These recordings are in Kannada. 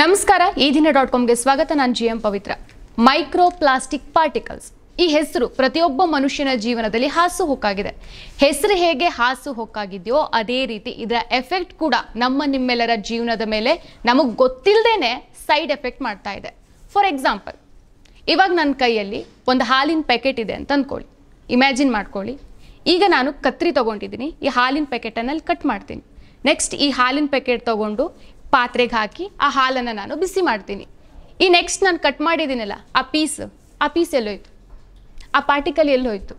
ನಮಸ್ಕಾರ ಈ ದಿನ ಡಾಟ್ ಕಾಮ್ಗೆ ಸ್ವಾಗತ ನಾನು G M Pavitra micro plastic particles ಈ ಹೆಸರು ಪ್ರತಿಯೊಬ್ಬ ಮನುಷ್ಯನ ಜೀವನದಲ್ಲಿ ಹಾಸು ಹೊಕ್ಕಾಗಿದೆ ಹೆಸರು ಹೇಗೆ ಹಾಸು ಹೊಕ್ಕಾಗಿದೆಯೋ ಅದೇ ರೀತಿ ಇದರ ಎಫೆಕ್ಟ್ ಕೂಡ ನಮ್ಮ ನಿಮ್ಮೆಲ್ಲರ ಜೀವನದ ಮೇಲೆ ನಮಗೆ ಗೊತ್ತಿಲ್ಲದೇನೆ ಸೈಡ್ ಎಫೆಕ್ಟ್ ಮಾಡ್ತಾ ಇದೆ ಫಾರ್ ಎಕ್ಸಾಂಪಲ್ ಇವಾಗ ನನ್ನ ಕೈಯಲ್ಲಿ ಒಂದು ಹಾಲಿನ ಪ್ಯಾಕೆಟ್ ಇದೆ ಅಂತ ಅಂದ್ಕೊಳ್ಳಿ ಇಮ್ಯಾಜಿನ್ ಮಾಡ್ಕೊಳ್ಳಿ ಈಗ ನಾನು ಕತ್ರಿ ತೊಗೊಂಡಿದ್ದೀನಿ ಈ ಹಾಲಿನ ಪ್ಯಾಕೆಟನ್ನಲ್ಲಿ ಕಟ್ ಮಾಡ್ತೀನಿ ನೆಕ್ಸ್ಟ್ ಈ ಹಾಲಿನ ಪ್ಯಾಕೆಟ್ ತೊಗೊಂಡು ಪಾತ್ರೆಗೆ ಹಾಕಿ ಆ ಹಾಲನ್ನು ನಾನು ಬಿಸಿ ಮಾಡ್ತೀನಿ ಈ ನೆಕ್ಸ್ಟ್ ನಾನು ಕಟ್ ಮಾಡಿದ್ದೀನಲ್ಲ ಆ ಪೀಸ್ ಆ ಪೀಸ್ ಎಲ್ಲೋಯ್ತು ಆ ಪಾರ್ಟಿಕಲ್ ಎಲ್ಲೋಯ್ತು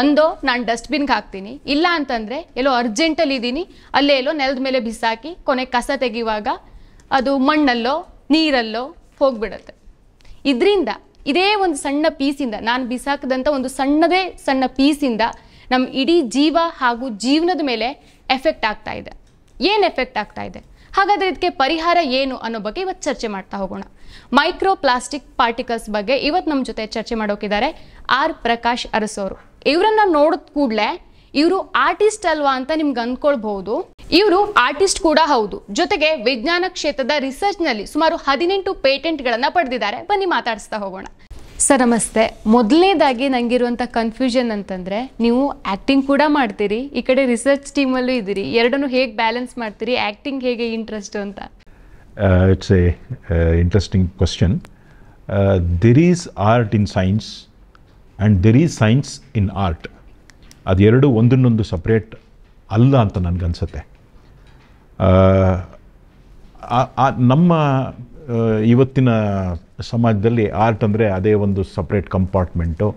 ಒಂದೋ ನಾನು ಡಸ್ಟ್ಬಿನ್ಗೆ ಹಾಕ್ತೀನಿ ಇಲ್ಲ ಅಂತಂದರೆ ಎಲ್ಲೋ ಅರ್ಜೆಂಟಲ್ಲಿ ಇದ್ದೀನಿ ಅಲ್ಲೇ ಎಲ್ಲೋ ನೆಲದ ಮೇಲೆ ಬಿಸಾಕಿ ಕೊನೆ ಕಸ ತೆಗೆಯುವಾಗ ಅದು ಮಣ್ಣಲ್ಲೋ ನೀರಲ್ಲೋ ಹೋಗ್ಬಿಡುತ್ತೆ ಇದರಿಂದ ಇದೇ ಒಂದು ಸಣ್ಣ ಪೀಸಿಂದ ನಾನು ಬಿಸಾಕದಂಥ ಒಂದು ಸಣ್ಣದೇ ಸಣ್ಣ ಪೀಸಿಂದ ನಮ್ಮ ಇಡೀ ಜೀವ ಹಾಗೂ ಜೀವನದ ಮೇಲೆ ಎಫೆಕ್ಟ್ ಆಗ್ತಾ ಇದೆ ಏನು ಎಫೆಕ್ಟ್ ಆಗ್ತಾ ಇದೆ ಹಾಗಾದ್ರೆ ಇದಕ್ಕೆ ಪರಿಹಾರ ಏನು ಅನ್ನೋ ಬಗ್ಗೆ ಇವತ್ತು ಚರ್ಚೆ ಮಾಡ್ತಾ ಹೋಗೋಣ ಮೈಕ್ರೋ ಪ್ಲಾಸ್ಟಿಕ್ ಪಾರ್ಟಿಕಲ್ಸ್ ಬಗ್ಗೆ ಇವತ್ತು ನಮ್ಮ ಜೊತೆ ಚರ್ಚೆ ಮಾಡೋಕಿದ್ದಾರೆ ಆರ್ ಪ್ರಕಾಶ್ ಅರಸೋರು ಇವರನ್ನ ನೋಡಿದ ಕೂಡಲೇ ಇವರು ಆರ್ಟಿಸ್ಟ್ ಅಲ್ವಾ ಅಂತ ನಿಮ್ಗೆ ಅಂದ್ಕೊಳ್ಬಹುದು ಇವರು ಆರ್ಟಿಸ್ಟ್ ಕೂಡ ಹೌದು ಜೊತೆಗೆ ವಿಜ್ಞಾನ ಕ್ಷೇತ್ರದ ರಿಸರ್ಚ್ ನಲ್ಲಿ ಸುಮಾರು ಹದಿನೆಂಟು ಪೇಟೆಂಟ್ ಗಳನ್ನ ಪಡೆದಿದ್ದಾರೆ ಬನ್ನಿ ಮಾತಾಡಿಸ್ತಾ ಹೋಗೋಣ ಸರ್ ನಮಸ್ತೆ ಮೊದಲನೇದಾಗಿ ನನಗಿರುವಂಥ ಕನ್ಫ್ಯೂಷನ್ ಅಂತಂದರೆ ನೀವು ಆ್ಯಕ್ಟಿಂಗ್ ಕೂಡ ಮಾಡ್ತೀರಿ ಈ ಕಡೆ ರಿಸರ್ಚ್ ಟೀಮಲ್ಲೂ ಇದ್ದೀರಿ ಎರಡನ್ನೂ ಹೇಗೆ ಬ್ಯಾಲೆನ್ಸ್ ಮಾಡ್ತೀರಿ ಆ್ಯಕ್ಟಿಂಗ್ ಹೇಗೆ ಇಂಟ್ರೆಸ್ಟ್ ಅಂತ it's a interesting question there is art in science and there is science in art ಅದೆರಡು ಒಂದನ್ನೊಂದು ಸಪ್ರೇಟ್ ಅಲ್ಲ ಅಂತ ನನಗನ್ಸುತ್ತೆ uh, ನಮ್ಮ uh, ಇವತ್ತಿನ ಸಮಾಜದಲ್ಲಿ ಆರ್ಟ್ ಅಂದರೆ ಅದೇ ಒಂದು separate compartment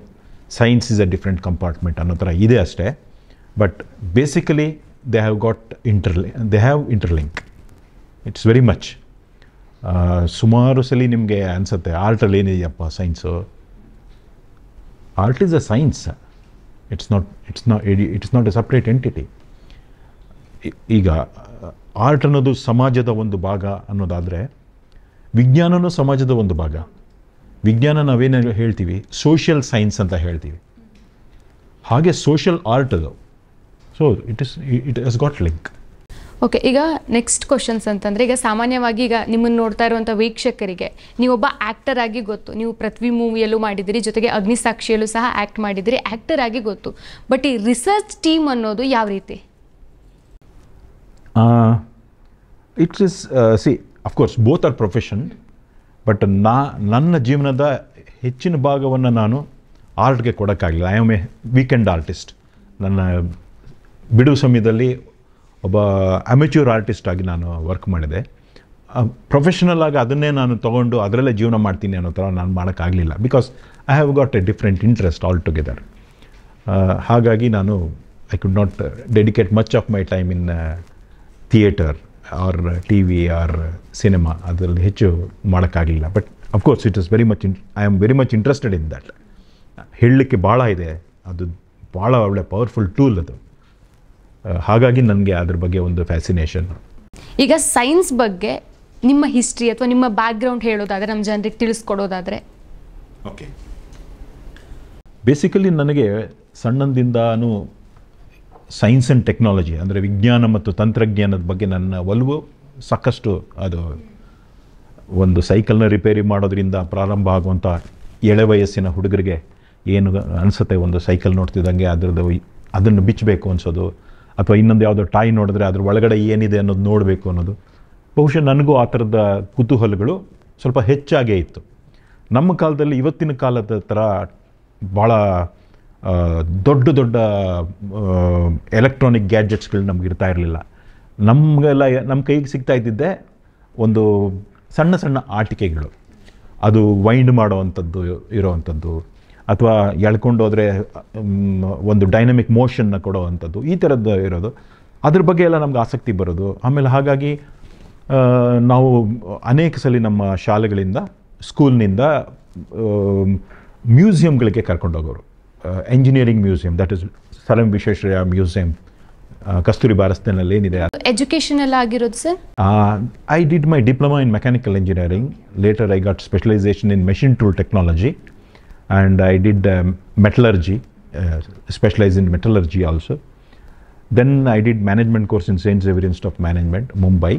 science is a different compartment ಅನ್ನೋ ಥರ ಇದೆ ಅಷ್ಟೇ but basically they have got inter they have interlink it's very much ಸುಮಾರು ಸಲ ನಿಮಗೆ ಅನಿಸುತ್ತೆ ಆರ್ಟಲ್ಲಿ ಏನಿದೆಯಪ್ಪ science art is a science it's not it's not it's not a separate entity ಈಗ ಆರ್ಟ್ ಅನ್ನೋದು ಸಮಾಜದ ಒಂದು ಭಾಗ ಅನ್ನೋದಾದರೆ ವಿಜ್ಞಾನವೂ ಸಮಾಜದ ಒಂದು ಭಾಗ ವಿಜ್ಞಾನ ನಾವೇನು ಹೇಳ್ತೀವಿ ಸೋಷಿಯಲ್ ಸೈನ್ಸ್ ಅಂತ ಹೇಳ್ತೀವಿ ಹಾಗೆ ಸೋಷಿಯಲ್ ಆರ್ಟ್ ಅದು so it is it is got link okay ಈಗ ನೆಕ್ಸ್ಟ್ ಕ್ವಶನ್ಸ್ ಅಂತಂದರೆ ಈಗ ಸಾಮಾನ್ಯವಾಗಿ ಈಗ ನಿಮ್ಮನ್ನು ನೋಡ್ತಾ ಇರುವಂಥ ವೀಕ್ಷಕರಿಗೆ ನೀವೊಬ್ಬ ಆ್ಯಕ್ಟರ್ ಆಗಿ ಗೊತ್ತು ನೀವು ಪೃಥ್ವಿ ಮೂವಿಯಲ್ಲೂ ಮಾಡಿದಿರಿ ಜೊತೆಗೆ ಅಗ್ನಿಸಾಕ್ಷಿಯಲ್ಲೂ ಸಹ ಆ್ಯಕ್ಟ್ ಮಾಡಿದಿರಿ ಆ್ಯಕ್ಟರ್ ಆಗಿ ಗೊತ್ತು ಬಟ್ ಈ ರಿಸರ್ಚ್ ಟೀಮ್ ಅನ್ನೋದು ಯಾವ ರೀತಿ it's is see of course both are profession but ನಾ ನನ್ನ ಜೀವನದ ಹೆಚ್ಚಿನ ಭಾಗವನ್ನು ನಾನು ಆರ್ಟ್ಗೆ ಕೊಡೋಕ್ಕಾಗಲಿಲ್ಲ I am a weekend artist ನನ್ನ ಬಿಡುವ ಸಮಯದಲ್ಲಿ ಒಬ್ಬ ಅಮೆಚ್ಯೂರ್ ಆರ್ಟಿಸ್ಟಾಗಿ ನಾನು ವರ್ಕ್ ಮಾಡಿದೆ ಪ್ರೊಫೆಷನಲ್ ಆಗಿ ಅದನ್ನೇ ನಾನು ತೊಗೊಂಡು ಅದರಲ್ಲೇ ಜೀವನ ಮಾಡ್ತೀನಿ ಅನ್ನೋ ಥರ ನಾನು ಮಾಡೋಕ್ಕಾಗಲಿಲ್ಲ because I have got a different interest altogether ಹಾಗಾಗಿ ನಾನು I could not dedicate much of my time in theatre or T V or cinema ಅದರಲ್ಲಿ ಹೆಚ್ಚು ಮಾಡೋಕ್ಕಾಗಲಿಲ್ಲ but of course it is very much in I am very much interested in that ಹೇಳಲಿಕ್ಕೆ ಭಾಳ ಇದೆ ಅದು ಭಾಳ ಒಳ್ಳೆ ಪವರ್ಫುಲ್ ಟೂಲ್ ಅದು ಹಾಗಾಗಿ ನನಗೆ ಅದ್ರ ಬಗ್ಗೆ ಒಂದು ಫ್ಯಾಸಿನೇಷನ್ ಈಗ ಸೈನ್ಸ್ ಬಗ್ಗೆ ನಿಮ್ಮ ಹಿಸ್ಟ್ರಿ ಅಥವಾ ನಿಮ್ಮ ಬ್ಯಾಕ್ಗ್ರೌಂಡ್ ಹೇಳೋದಾದರೆ ನಮ್ಮ ಜನರಿಗೆ ತಿಳಿಸ್ಕೊಡೋದಾದರೆ ಓಕೆ ಬೇಸಿಕಲಿ ನನಗೆ ಸಣ್ಣಂದಿಂದನೂ ಸೈನ್ಸ್ ಆ್ಯಂಡ್ ಟೆಕ್ನಾಲಜಿ ಅಂದರೆ ವಿಜ್ಞಾನ ಮತ್ತು ತಂತ್ರಜ್ಞಾನದ ಬಗ್ಗೆ ನನ್ನ ಒಲವು ಸಾಕಷ್ಟು ಅದು ಒಂದು ಸೈಕಲ್ನ ರಿಪೇರಿ ಮಾಡೋದರಿಂದ ಪ್ರಾರಂಭ ಆಗುವಂಥ ಎಳೆ ವಯಸ್ಸಿನ ಹುಡುಗರಿಗೆ ಏನು ಅನಿಸುತ್ತೆ ಒಂದು ಸೈಕಲ್ ನೋಡ್ತಿದ್ದಂಗೆ ಅದರದ್ದು ಅದನ್ನು ಬಿಚ್ಚಬೇಕು ಅನಿಸೋದು ಅಥವಾ ಇನ್ನೊಂದು ಯಾವುದೋ ಟಾಯ್ ನೋಡಿದ್ರೆ ಅದ್ರ ಒಳಗಡೆ ಏನಿದೆ ಅನ್ನೋದು ನೋಡಬೇಕು ಅನ್ನೋದು ಬಹುಶಃ ನನಗೂ ಆ ಥರದ ಕುತೂಹಲಗಳು ಸ್ವಲ್ಪ ಹೆಚ್ಚಾಗೇ ಇತ್ತು ನಮ್ಮ ಕಾಲದಲ್ಲಿ ಇವತ್ತಿನ ಕಾಲದ ಥರ ಭಾಳ ದೊಡ್ಡ ದೊಡ್ಡ ಎಲೆಕ್ಟ್ರಾನಿಕ್ ಗ್ಯಾಜೆಟ್ಸ್ಗಳು ನಮ್ಗೆ ಇರ್ತಾ ಇರಲಿಲ್ಲ ನಮಗೆಲ್ಲ ನಮ್ಮ ಕೈಗೆ ಸಿಗ್ತಾ ಇದ್ದಿದ್ದೆ ಒಂದು ಸಣ್ಣ ಸಣ್ಣ ಆಟಿಕೆಗಳು ಅದು ವೈಂಡ್ ಮಾಡೋವಂಥದ್ದು ಇರೋವಂಥದ್ದು ಅಥವಾ ಎಳ್ಕೊಂಡೋದ್ರೆ ಒಂದು ಡೈನಮಿಕ್ ಮೋಷನ್ನ ಕೊಡೋವಂಥದ್ದು ಈ ಥರದ್ದು ಇರೋದು ಅದ್ರ ಬಗ್ಗೆ ಎಲ್ಲ ನಮ್ಗೆ ಆಸಕ್ತಿ ಬರೋದು ಆಮೇಲೆ ಹಾಗಾಗಿ ನಾವು ಅನೇಕ ಸಲ ನಮ್ಮ ಶಾಲೆಗಳಿಂದ ಸ್ಕೂಲ್ನಿಂದ ಮ್ಯೂಸಿಯಮ್ಗಳಿಗೆ ಕರ್ಕೊಂಡೋಗೋರು ಎಂಜಿನಿಯರಿಂಗ್ ಮ್ಯೂಸಿಯಂ ದಟ್ ಇಸ್ ಸಲಂ ವಿಶ್ವೇಶ್ವರಯ್ಯ ಮ್ಯೂಸಿಯಂ ಕಸ್ತೂರಿ ಬಾರಸ್ನಲ್ಲಿ ಏನಿದೆ ಎಜುಕೇಷನಲ್ ಆಗಿರೋದು sir I did my diploma in mechanical engineering later I got specialisation in machine tool technology and I did metallurgy specialise in metallurgy also then I did management course in saint Xavier's of management Mumbai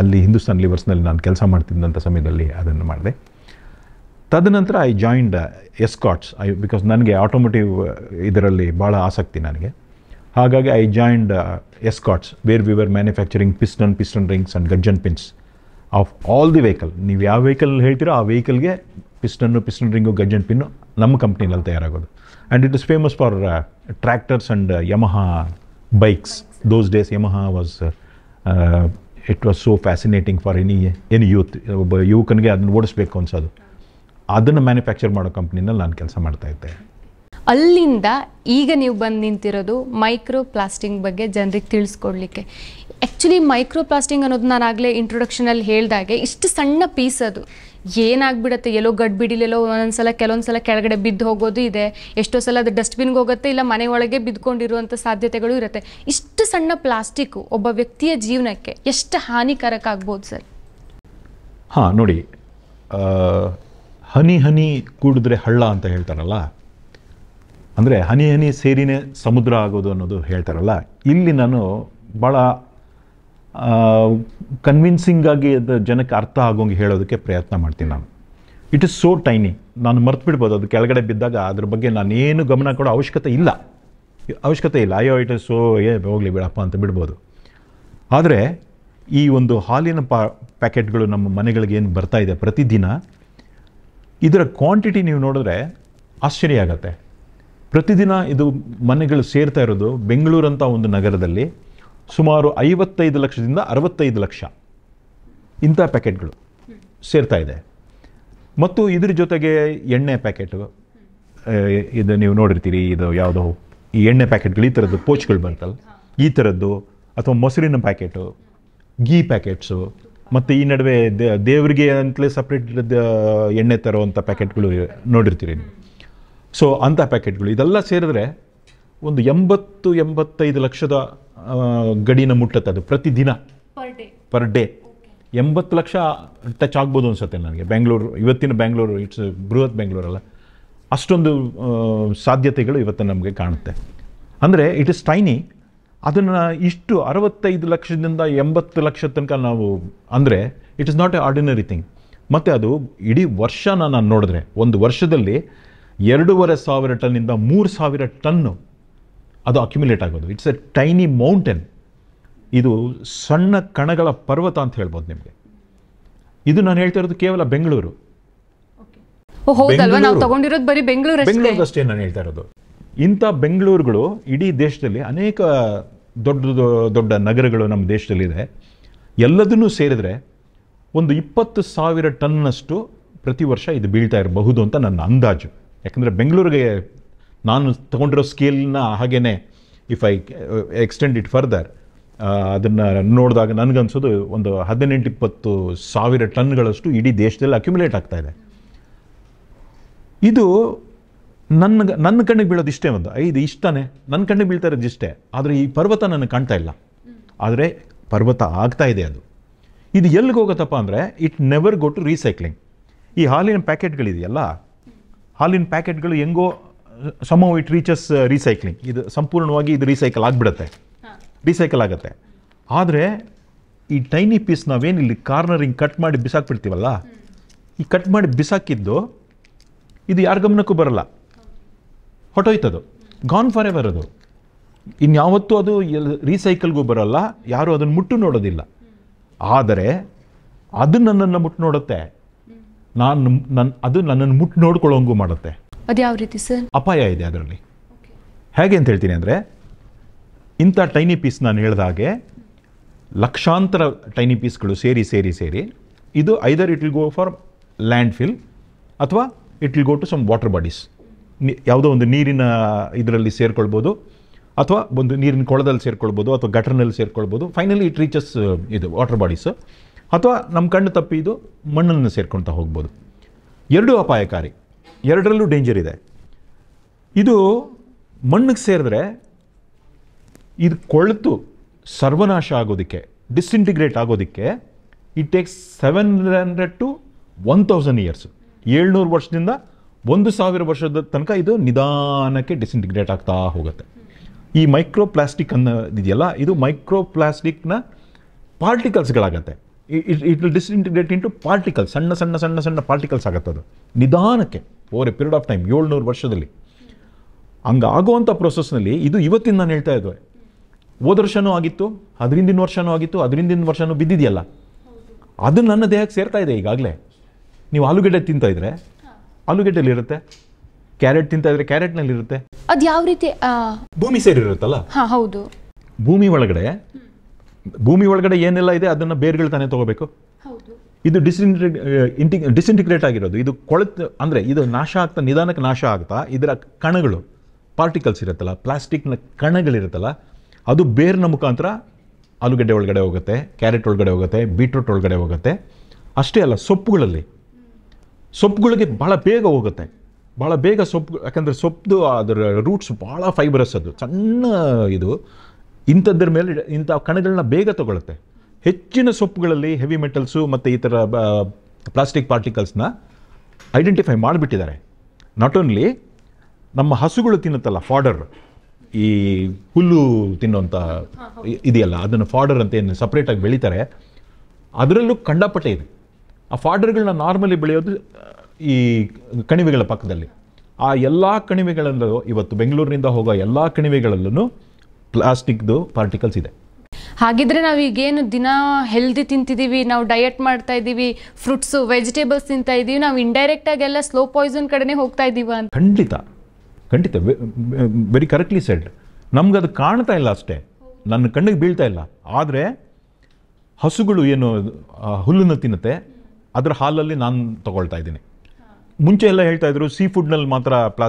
ಅಲ್ಲಿ ಹಿಂದೂಸ್ತಾನ್ ಲಿವರ್ಸ್ನಲ್ಲಿ ನಾನು ಕೆಲಸ ಮಾಡ್ತಿದ್ದಂಥ ಸಮಯದಲ್ಲಿ ಅದನ್ನು ಮಾಡಿದೆ ತದನಂತರ I joined Escorts I because ನನಗೆ ಆಟೋಮೋಟಿವ್ uh, ಇದರಲ್ಲಿ ಭಾಳ ಆಸಕ್ತಿ ನನಗೆ ಹಾಗಾಗಿ I joined Escorts where we were manufacturing piston piston rings and gudgeon pins of all the vehicle ನೀವು ಯಾವ ವೆಹಿಕಲ್ ಹೇಳ್ತೀರೋ ಆ ವೆಹಿಕಲ್ಗೆ piston piston ring gudgeon pin ನಮ್ಮ ಕಂಪ್ನಿನಲ್ಲಿ ತಯಾರಾಗೋದು and it is famous for tractors and Yamaha bikes those days Yamaha was it was so fascinating for any any youth ಒಬ್ಬ ಯುವಕನಿಗೆ ಅದನ್ನು ಓಡಿಸ್ಬೇಕು ಅನ್ಸೋದು ಅದನ್ನು ಮ್ಯಾನುಫ್ಯಾಕ್ಚರ್ ಮಾಡೋ ಕಂಪ್ನಿನಲ್ಲಿ ನಾನು ಕೆಲಸ ಇದ್ದೆ ಅಲ್ಲಿಂದ ಈಗ ನೀವು ಬಂದು ನಿಂತಿರೋದು ಮೈಕ್ರೋ ಪ್ಲಾಸ್ಟಿಂಗ್ ಬಗ್ಗೆ ಜನರಿಗೆ ತಿಳಿಸ್ಕೊಡ್ಲಿಕ್ಕೆ ಆ್ಯಕ್ಚುಲಿ ಮೈಕ್ರೋ ಪ್ಲಾಸ್ಟಿಂಗ್ ಅನ್ನೋದು ನಾನು ಆಗಲೇ ಇಂಟ್ರೊಡಕ್ಷನಲ್ಲಿ ಹೇಳ್ದಾಗೆ ಇಷ್ಟು ಸಣ್ಣ ಪೀಸ್ ಅದು ಏನಾಗ್ಬಿಡತ್ತೆ ಎಲ್ಲೋ ಗಡ್ಬಿಡಿಲೆಲ್ಲೋ ಒಂದೊಂದು ಸಲ ಕೆಲವೊಂದು ಸಲ ಕೆಳಗಡೆ ಬಿದ್ದು ಹೋಗೋದು ಇದೆ ಎಷ್ಟೋ ಸಲ ಅದು ಡಸ್ಟ್ಬಿನ್ಗೆ ಹೋಗುತ್ತೆ ಇಲ್ಲ ಮನೆ ಒಳಗೆ ಬಿದ್ಕೊಂಡಿರುವಂಥ ಸಾಧ್ಯತೆಗಳು ಇರುತ್ತೆ ಇಷ್ಟು ಸಣ್ಣ ಪ್ಲಾಸ್ಟಿಕ್ ಒಬ್ಬ ವ್ಯಕ್ತಿಯ ಜೀವನಕ್ಕೆ ಎಷ್ಟು ಹಾನಿಕಾರಕ ಆಗ್ಬೋದು ಸರ್ ಹಾಂ ನೋಡಿ ಹನಿ ಹನಿ ಕೂಡಿದ್ರೆ ಹಳ್ಳ ಅಂತ ಹೇಳ್ತಾರಲ್ಲ ಅಂದರೆ ಹನಿ ಹನಿ ಸೇರಿನೇ ಸಮುದ್ರ ಆಗೋದು ಅನ್ನೋದು ಹೇಳ್ತಾರಲ್ಲ ಇಲ್ಲಿ ನಾನು ಭಾಳ ಕನ್ವಿನ್ಸಿಂಗಾಗಿ ಅದು ಜನಕ್ಕೆ ಅರ್ಥ ಆಗೋಂಗೆ ಹೇಳೋದಕ್ಕೆ ಪ್ರಯತ್ನ ಮಾಡ್ತೀನಿ ನಾನು ಇಟ್ ಇಸ್ ಸೋ ಟೈನಿ ನಾನು ಮರ್ತು ಬಿಡ್ಬೋದು ಅದು ಕೆಳಗಡೆ ಬಿದ್ದಾಗ ಅದ್ರ ಬಗ್ಗೆ ನಾನೇನು ಗಮನ ಕೊಡೋ ಅವಶ್ಯಕತೆ ಇಲ್ಲ ಅವಶ್ಯಕತೆ ಇಲ್ಲ ಅಯ್ಯೋ ಇಟ್ ಇಸ್ ಸೋ ಏ ಹೋಗಲಿ ಬಿಡಪ್ಪ ಅಂತ ಬಿಡ್ಬೋದು ಆದರೆ ಈ ಒಂದು ಹಾಲಿನ ಪಾ ಪ್ಯಾಕೆಟ್ಗಳು ನಮ್ಮ ಮನೆಗಳಿಗೆ ಏನು ಬರ್ತಾಯಿದೆ ಪ್ರತಿದಿನ ಇದರ ಕ್ವಾಂಟಿಟಿ ನೀವು ನೋಡಿದ್ರೆ ಆಶ್ಚರ್ಯ ಆಗತ್ತೆ ಪ್ರತಿದಿನ ಇದು ಮನೆಗಳು ಸೇರ್ತಾ ಇರೋದು ಬೆಂಗಳೂರಂಥ ಒಂದು ನಗರದಲ್ಲಿ ಸುಮಾರು ಐವತ್ತೈದು ಲಕ್ಷದಿಂದ ಅರವತ್ತೈದು ಲಕ್ಷ ಇಂಥ ಪ್ಯಾಕೆಟ್ಗಳು ಸೇರ್ತಾ ಇದೆ ಮತ್ತು ಇದ್ರ ಜೊತೆಗೆ ಎಣ್ಣೆ ಪ್ಯಾಕೆಟು ಇದು ನೀವು ನೋಡಿರ್ತೀರಿ ಇದು ಯಾವುದೋ ಈ ಎಣ್ಣೆ ಪ್ಯಾಕೆಟ್ಗಳು ಈ ಥರದ್ದು ಪೋಚ್ಗಳು ಬರ್ತಲ್ಲ ಈ ಥರದ್ದು ಅಥವಾ ಮೊಸರಿನ ಪ್ಯಾಕೆಟು ಗೀ ಪ್ಯಾಕೆಟ್ಸು ಮತ್ತು ಈ ನಡುವೆ ದೇವರಿಗೆ ಅಂತಲೇ ಸಪ್ರೇಟ್ ಎಣ್ಣೆ ತರುವಂಥ ಪ್ಯಾಕೆಟ್ಗಳು ನೋಡಿರ್ತೀರಿ ಸೊ ಅಂಥ ಪ್ಯಾಕೆಟ್ಗಳು ಇದೆಲ್ಲ ಸೇರಿದ್ರೆ ಒಂದು ಎಂಬತ್ತು ಎಂಬತ್ತೈದು ಲಕ್ಷದ ಗಡಿನ ಮುಟ್ಟತ್ತೆ ಅದು ಪ್ರತಿದಿನ ಪರ್ ಡೇ ಎಂಬತ್ತು ಲಕ್ಷ ಟಚ್ ಆಗ್ಬೋದು ಅನ್ಸುತ್ತೆ ನನಗೆ ಬೆಂಗಳೂರು ಇವತ್ತಿನ ಬೆಂಗಳೂರು ಇಟ್ಸ್ ಬೃಹತ್ ಬೆಂಗಳೂರಲ್ಲ ಅಷ್ಟೊಂದು ಸಾಧ್ಯತೆಗಳು ಇವತ್ತು ನಮಗೆ ಕಾಣುತ್ತೆ ಅಂದರೆ ಇಟ್ ಇಸ್ ಟೈನಿ ಅದನ್ನ ಇಷ್ಟು ಅರವತ್ತೈದು ಲಕ್ಷದಿಂದ ಎಂಬತ್ತು ಲಕ್ಷ ತನಕ ನಾವು ಅಂದರೆ it is not a ordinary thing ಮತ್ತು ಅದು ಇಡೀ ವರ್ಷನ ನಾನು ನೋಡಿದ್ರೆ ಒಂದು ವರ್ಷದಲ್ಲಿ ಎರಡೂವರೆ ಸಾವಿರ ಟನ್ನಿಂದ ಮೂರು ಸಾವಿರ ಟನ್ನು ಅದು ಅಕ್ಯುಮುಲೇಟ್ ಆಗೋದು ಇಟ್ಸ್ ಎ ಟೈನಿ ಮೌಂಟೇನ್ ಇದು ಸಣ್ಣ ಕಣಗಳ ಪರ್ವತ ಅಂತ ಹೇಳ್ಬೋದು ನಿಮಗೆ ಇದು ನಾನು ಹೇಳ್ತಾ ಇರೋದು ಕೇವಲ ಬೆಂಗಳೂರು ತಗೊಂಡಿರೋದು ಬೆಂಗಳೂರು ಬೆಂಗಳೂರು ಅಷ್ಟೇ ನಾನು ಹೇಳ್ತಾ ಇರೋದು ಇಂಥ ಬೆಂಗಳೂರುಗಳು ಇಡೀ ದೇಶದಲ್ಲಿ ಅನೇಕ ದೊಡ್ಡ ದೊಡ್ಡ ನಗರಗಳು ನಮ್ಮ ದೇಶದಲ್ಲಿದೆ ಎಲ್ಲದನ್ನೂ ಸೇರಿದರೆ ಒಂದು ಇಪ್ಪತ್ತು ಸಾವಿರ ಟನ್ನಷ್ಟು ಪ್ರತಿ ವರ್ಷ ಇದು ಬೀಳ್ತಾ ಇರಬಹುದು ಅಂತ ನನ್ನ ಅಂದಾಜು ಯಾಕಂದರೆ ಬೆಂಗಳೂರಿಗೆ ನಾನು ತಗೊಂಡಿರೋ ಸ್ಕೇಲ್ನ ಹಾಗೇ if I extend it further ಅದನ್ನು ನೋಡಿದಾಗ ನನಗನ್ಸೋದು ಒಂದು ಹದಿನೆಂಟು ಇಪ್ಪತ್ತು ಸಾವಿರ ಟನ್ಗಳಷ್ಟು ಇಡೀ ದೇಶದಲ್ಲಿ ಅಕ್ಯುಮುಲೇಟ್ ಆಗ್ತಾ ಇದೆ ಇದು ನನ್ನ ನನ್ನ ಕಣ್ಣಿಗೆ ಬೀಳೋದು ಇಷ್ಟೇ ಒಂದು ಐದು ಇಷ್ಟನೇ ನನ್ನ ಕಣ್ಣಿಗೆ ಬೀಳ್ತಾ ಇರೋದು ಇಷ್ಟೇ ಆದರೆ ಈ ಪರ್ವತ ನನಗೆ ಕಾಣ್ತಾ ಇಲ್ಲ ಆದರೆ ಪರ್ವತ ಆಗ್ತಾ ಇದೆ ಅದು ಇದು ಎಲ್ಲಿಗೆ ಹೋಗುತ್ತಪ್ಪ ಅಂದರೆ it never go to recycling ಈ ಹಾಲಿನ ಪ್ಯಾಕೆಟ್ಗಳಿದೆಯಲ್ಲ ಹಾಲಿನ ಪ್ಯಾಕೆಟ್ಗಳು ಹೆಂಗೋ ಸಮ ಇಟ್ ರೀಚಸ್ ರೀಸೈಕ್ಲಿಂಗ್ ಇದು ಸಂಪೂರ್ಣವಾಗಿ ಇದು ರೀಸೈಕಲ್ ಆಗಿಬಿಡುತ್ತೆ ರೀಸೈಕಲ್ ಆಗುತ್ತೆ ಆದರೆ ಈ ಟೈನಿ ಪೀಸ್ ನಾವೇನು ಇಲ್ಲಿ ಕಾರ್ನರಿಂಗ್ ಕಟ್ ಮಾಡಿ ಬಿಸಾಕ್ಬಿಡ್ತೀವಲ್ಲ ಈ ಕಟ್ ಮಾಡಿ ಬಿಸಾಕಿದ್ದು ಇದು ಯಾರ ಗಮನಕ್ಕೂ ಬರಲ್ಲ ಹೊಟ್ಟೋಯ್ತದು ಗಾನ್ ಫಾರ್ ಎವರ್ ಅದು ಇನ್ಯಾವತ್ತೂ ಅದು ರೀಸೈಕಲ್ಗೂ ಬರೋಲ್ಲ ಯಾರೂ ಅದನ್ನು ಮುಟ್ಟು ನೋಡೋದಿಲ್ಲ ಆದರೆ ಅದು ನನ್ನನ್ನು ಮುಟ್ಟು ನೋಡುತ್ತೆ ನಾನು ನನ್ನ ಅದು ನನ್ನನ್ನು ಮುಟ್ಟು ನೋಡ್ಕೊಳ್ಳೋಂಗೂ ಮಾಡುತ್ತೆ ಅದು ಯಾವ ರೀತಿ ಸರ್ ಅಪಾಯ ಇದೆ ಅದರಲ್ಲಿ ಹೇಗೆ ಅಂತ ಹೇಳ್ತೀನಿ ಅಂದರೆ ಇಂಥ ಟೈನಿ ಪೀಸ್ ನಾನು ಹೇಳಿದ ಹಾಗೆ ಲಕ್ಷಾಂತರ ಟೈನಿ ಪೀಸ್ಗಳು ಸೇರಿ ಸೇರಿ ಸೇರಿ ಇದು either it will go for landfill ಅಥವಾ it will go to some water bodies ಯಾವುದೋ ಒಂದು ನೀರಿನ ಇದರಲ್ಲಿ ಸೇರಿಕೊಳ್ಬೋದು ಅಥವಾ ಒಂದು ನೀರಿನ ಕೊಳದಲ್ಲಿ ಸೇರಿಕೊಳ್ಬೋದು ಅಥವಾ ಗಟರ್ನಲ್ಲಿ ಸೇರ್ಕೊಳ್ಬೋದು ಫೈನಲಿ ಇಟ್ ರೀಚಸ್ ಇದು ವಾಟರ್ ಬಾಡೀಸು ಅಥವಾ ನಮ್ಮ ಕಣ್ಣು ತಪ್ಪಿ ಇದು ಮಣ್ಣನ್ನು ಸೇರ್ಕೊಳ್ತಾ ಹೋಗ್ಬೋದು ಎರಡೂ ಅಪಾಯಕಾರಿ ಎರಡರಲ್ಲೂ ಡೇಂಜರ್ ಇದೆ ಇದು ಮಣ್ಣಿಗೆ ಸೇರಿದ್ರೆ ಇದು ಕೊಳತು ಸರ್ವನಾಶ ಆಗೋದಕ್ಕೆ ಡಿಸ್ಇಂಟಿಗ್ರೇಟ್ ಆಗೋದಕ್ಕೆ it takes seven hundred to one thousand years ಏಳ್ನೂರು ವರ್ಷದಿಂದ ಒಂದು ಸಾವಿರ ವರ್ಷದ ತನಕ ಇದು ನಿಧಾನಕ್ಕೆ ಡಿಸ್ಇಂಟಿಗ್ರೇಟ್ ಆಗ್ತಾ ಹೋಗುತ್ತೆ ಈ ಮೈಕ್ರೋ ಪ್ಲಾಸ್ಟಿಕ್ ಅನ್ನೋ ಇದೆಯಲ್ಲ ಇದು ಮೈಕ್ರೋ ಪ್ಲಾಸ್ಟಿಕ್ನ ಪಾರ್ಟಿಕಲ್ಸ್ಗಳಾಗತ್ತೆ it it will disintegrate into particles ಸಣ್ಣ ಸಣ್ಣ ಸಣ್ಣ ಸಣ್ಣ ಪಾರ್ಟಿಕಲ್ಸ್ ಆಗುತ್ತೆ ಅದು ನಿಧಾನಕ್ಕೆ over a period of time ಏಳ್ನೂರು ವರ್ಷದಲ್ಲಿ ಹಂಗೆ ಆಗುವಂಥ ಪ್ರೊಸೆಸ್ನಲ್ಲಿ ಇದು ಇವತ್ತಿನ ನಾನು ಹೇಳ್ತಾ ಇದ್ದೆ ಹೋದ ವರ್ಷವೂ ಆಗಿತ್ತು ಅದರಿಂದಿನ ವರ್ಷವೂ ಆಗಿತ್ತು ಅದರಿಂದಿನ ವರ್ಷವೂ ಬಿದ್ದಿದೆಯಲ್ಲ ಅದು ನನ್ನ ದೇಹಕ್ಕೆ ಸೇರ್ತಾ ಇದೆ ಈಗಾಗಲೇ ನೀವು ಆಲೂಗಡ್ಡೆ ತಿಂತಾಯಿದ್ರೆ ಆಲೂಗೆಡ್ಡೆಲಿ ಇರುತ್ತೆ ಕ್ಯಾರೆಟ್ ತಿಂತ ಇದ್ರೆ ಕ್ಯಾರೆಟ್ನಲ್ಲಿ ಇರುತ್ತೆ ಅದು ಯಾವ ರೀತಿ ಭೂಮಿ ಸೇರಿರುತ್ತಲ್ಲ ಹಾ ಹೌದು ಭೂಮಿ ಒಳಗಡೆ ಭೂಮಿ ಒಳಗಡೆ ಏನೆಲ್ಲ ಇದೆ ಅದನ್ನ ಬೇರ್ಗಳು ತಾನೇ ತಗೋಬೇಕು ಇದು ಡಿಸ್ಇಂಟಿಗ್ ಡಿಸ್ಇಂಟಿಗ್ರೇಟ್ ಆಗಿರೋದು ಇದು ಕೊಳೆತು ಅಂದರೆ ಇದು ನಾಶ ಆಗ್ತಾ ನಿಧಾನಕ್ಕೆ ನಾಶ ಆಗ್ತಾ ಇದರ ಕಣಗಳು ಪಾರ್ಟಿಕಲ್ಸ್ ಇರುತ್ತಲ್ಲ ಪ್ಲಾಸ್ಟಿಕ್ನ ಕಣಗಳಿರುತ್ತಲ್ಲ ಅದು ಬೇರ್ನ ಮುಖಾಂತರ ಆಲೂಗಡ್ಡೆ ಒಳಗಡೆ ಹೋಗುತ್ತೆ ಕ್ಯಾರೆಟ್ ಒಳಗಡೆ ಹೋಗುತ್ತೆ ಬೀಟ್ರೂಟ್ ಒಳಗಡೆ ಹೋಗುತ್ತೆ ಅಷ್ಟೇ ಅಲ್ಲ ಸೊಪ್ಪುಗಳಲ್ಲಿ ಸೊಪ್ಪುಗಳಿಗೆ ಭಾಳ ಬೇಗ ಹೋಗುತ್ತೆ ಭಾಳ ಬೇಗ ಸೊಪ್ಪು ಯಾಕಂದರೆ ಸೊಪ್ಪು ಅದರ ರೂಟ್ಸ್ ಭಾಳ ಫೈಬರಸ್ ಅದು ಸಣ್ಣ ಇದು ಇಂಥದ್ರ ಮೇಲೆ ಇಂಥ ಕಣಗಳನ್ನ ಬೇಗ ತಗೊಳುತ್ತೆ ಹೆಚ್ಚಿನ ಸೊಪ್ಪುಗಳಲ್ಲಿ ಹೆವಿ ಮೆಟಲ್ಸು ಮತ್ತು ಈ ಥರ ಪ್ಲಾಸ್ಟಿಕ್ ಪಾರ್ಟಿಕಲ್ಸ್ನ ಐಡೆಂಟಿಫೈ ಮಾಡಿಬಿಟ್ಟಿದ್ದಾರೆ ನಾಟ್ ಓನ್ಲಿ ನಮ್ಮ ಹಸುಗಳು ತಿನ್ನುತ್ತಲ್ಲ ಫಾಡರ್ ಈ ಹುಲ್ಲು ತಿನ್ನುವಂಥ ಇದೆಯಲ್ಲ ಅದನ್ನು ಫಾರ್ಡರ್ ಅಂತ ಏನು ಸಪ್ರೇಟಾಗಿ ಬೆಳೀತಾರೆ ಅದರಲ್ಲೂ ಕಂಡಪಟ್ಟೆ ಇದೆ ಆ ಫಾಡರ್ಗಳನ್ನ ನಾರ್ಮಲಿ ಬೆಳೆಯೋದು ಈ ಕಣಿವೆಗಳ ಪಕ್ಕದಲ್ಲಿ ಆ ಎಲ್ಲ ಕಣಿವೆಗಳಲ್ಲೂ ಇವತ್ತು ಬೆಂಗಳೂರಿನಿಂದ ಹೋಗೋ ಎಲ್ಲ ಕಣಿವೆಗಳಲ್ಲೂ ಪ್ಲಾಸ್ಟಿಕ್ದು ಪಾರ್ಟಿಕಲ್ಸ್ ಇದೆ ಹಾಗಿದ್ರೆ ನಾವು ಈಗೇನು ದಿನ ಹೆಲ್ದಿ ತಿಂತಿದ್ದೀವಿ ನಾವು ಡಯಟ್ ಮಾಡ್ತಾ ಇದ್ದೀವಿ ಫ್ರೂಟ್ಸು ವೆಜಿಟೇಬಲ್ಸ್ ತಿಂತಾ ಇದ್ದೀವಿ ನಾವು ಆಗಿ ಎಲ್ಲ ಸ್ಲೋ ಪಾಯ್ಸನ್ ಕಡೆನೇ ಹೋಗ್ತಾ ಇದ್ದೀವ ಅಂತ ಖಂಡಿತ ಖಂಡಿತ ವೆರಿ ಕರೆಕ್ಟ್ಲಿ ಸೆಡ್ ನಮ್ಗೆ ಅದು ಕಾಣ್ತಾ ಇಲ್ಲ ಅಷ್ಟೇ ನನ್ನ ಕಣ್ಣಿಗೆ ಬೀಳ್ತಾ ಇಲ್ಲ ಆದರೆ ಹಸುಗಳು ಏನು ಹುಲ್ಲನ್ನು ತಿನ್ನುತ್ತೆ ಅದರ ಹಾಲಲ್ಲಿ ನಾನು ತಗೊಳ್ತಾ ಇದ್ದೀನಿ ಮುಂಚೆ ಎಲ್ಲ ಹೇಳ್ತಾ ಇದ್ರು ಸೀ ಫುಡ್ನಲ್ಲಿ ಮಾತ್ರ ಪ್ಲಾ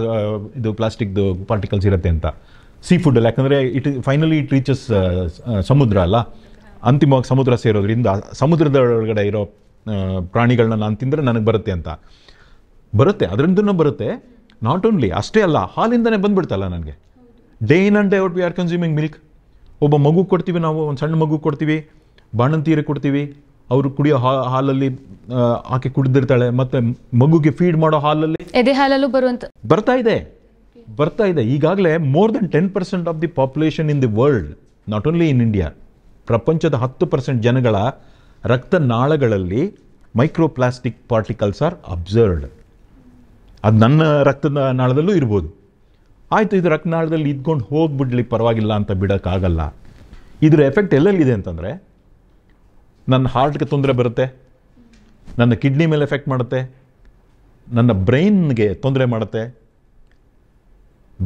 ಇದು ಪ್ಲಾಸ್ಟಿಕ್ದು ಪಾರ್ಟಿಕಲ್ಸ್ ಇರುತ್ತೆ ಅಂತ ಸೀ ಫುಡ್ಡಲ್ಲಿ ಯಾಕಂದರೆ ಇಟ್ ಫೈನಲಿ ಇಟ್ ರೀಚಸ್ ಸಮುದ್ರ ಅಲ್ಲ ಅಂತಿಮವಾಗಿ ಸಮುದ್ರ ಸೇರೋದ್ರಿಂದ ಸಮುದ್ರದ ಒಳಗಡೆ ಇರೋ ಪ್ರಾಣಿಗಳನ್ನ ನಾನು ತಿಂದರೆ ನನಗೆ ಬರುತ್ತೆ ಅಂತ ಬರುತ್ತೆ ಅದರಿಂದನೂ ಬರುತ್ತೆ ನಾಟ್ ಓನ್ಲಿ ಅಷ್ಟೇ ಅಲ್ಲ ಹಾಲಿಂದನೇ ಬಂದುಬಿಡ್ತಲ್ಲ ನನಗೆ day in and day out we are consuming milk ಒಬ್ಬ ಮಗು ಕೊಡ್ತೀವಿ ನಾವು ಒಂದು ಸಣ್ಣ ಮಗು ಕೊಡ್ತೀವಿ ಬಾಣಂತೀರೆ ಕೊಡ್ತೀವಿ ಅವರು ಕುಡಿಯೋ ಹಾಲಲ್ಲಿ ಆಕೆ ಕುಡಿದಿರ್ತಾಳೆ ಮತ್ತೆ ಮಗುಗೆ ಫೀಡ್ ಮಾಡೋ ಹಾಲಲ್ಲಿ ಎದೆ ಹಾಲಲ್ಲೂ ಬರುವಂತ ಬರ್ತಾ ಇದೆ ಬರ್ತಾ ಇದೆ ಈಗಾಗಲೇ more than ten percent of the population in the world not only in India ಪ್ರಪಂಚದ ಹತ್ತು ಪರ್ಸೆಂಟ್ ಜನಗಳ ರಕ್ತನಾಳಗಳಲ್ಲಿ ಮೈಕ್ರೋಪ್ಲಾಸ್ಟಿಕ್ ಪಾರ್ಟಿಕಲ್ಸ್ ಆರ್ ಅಬ್ಸರ್ವ್ಡ್ ಅದು ನನ್ನ ರಕ್ತದ ನಾಳದಲ್ಲೂ ಇರ್ಬೋದು ಆಯಿತು ಇದು ರಕ್ತನಾಳದಲ್ಲಿ ಇದ್ಕೊಂಡು ಹೋಗ್ಬಿಡ್ಲಿ ಪರವಾಗಿಲ್ಲ ಅಂತ ಬಿಡೋಕ್ಕಾಗಲ್ಲ ಇದರ ಎಫೆಕ್ಟ್ ಎಲ್ಲೆಲ್ಲಿದೆ ಅಂತಂದರೆ ನನ್ನ ಹಾರ್ಟ್ಗೆ ತೊಂದರೆ ಬರುತ್ತೆ ನನ್ನ ಕಿಡ್ನಿ ಮೇಲೆ ಎಫೆಕ್ಟ್ ಮಾಡುತ್ತೆ ನನ್ನ ಬ್ರೈನ್ಗೆ ತೊಂದರೆ ಮಾಡುತ್ತೆ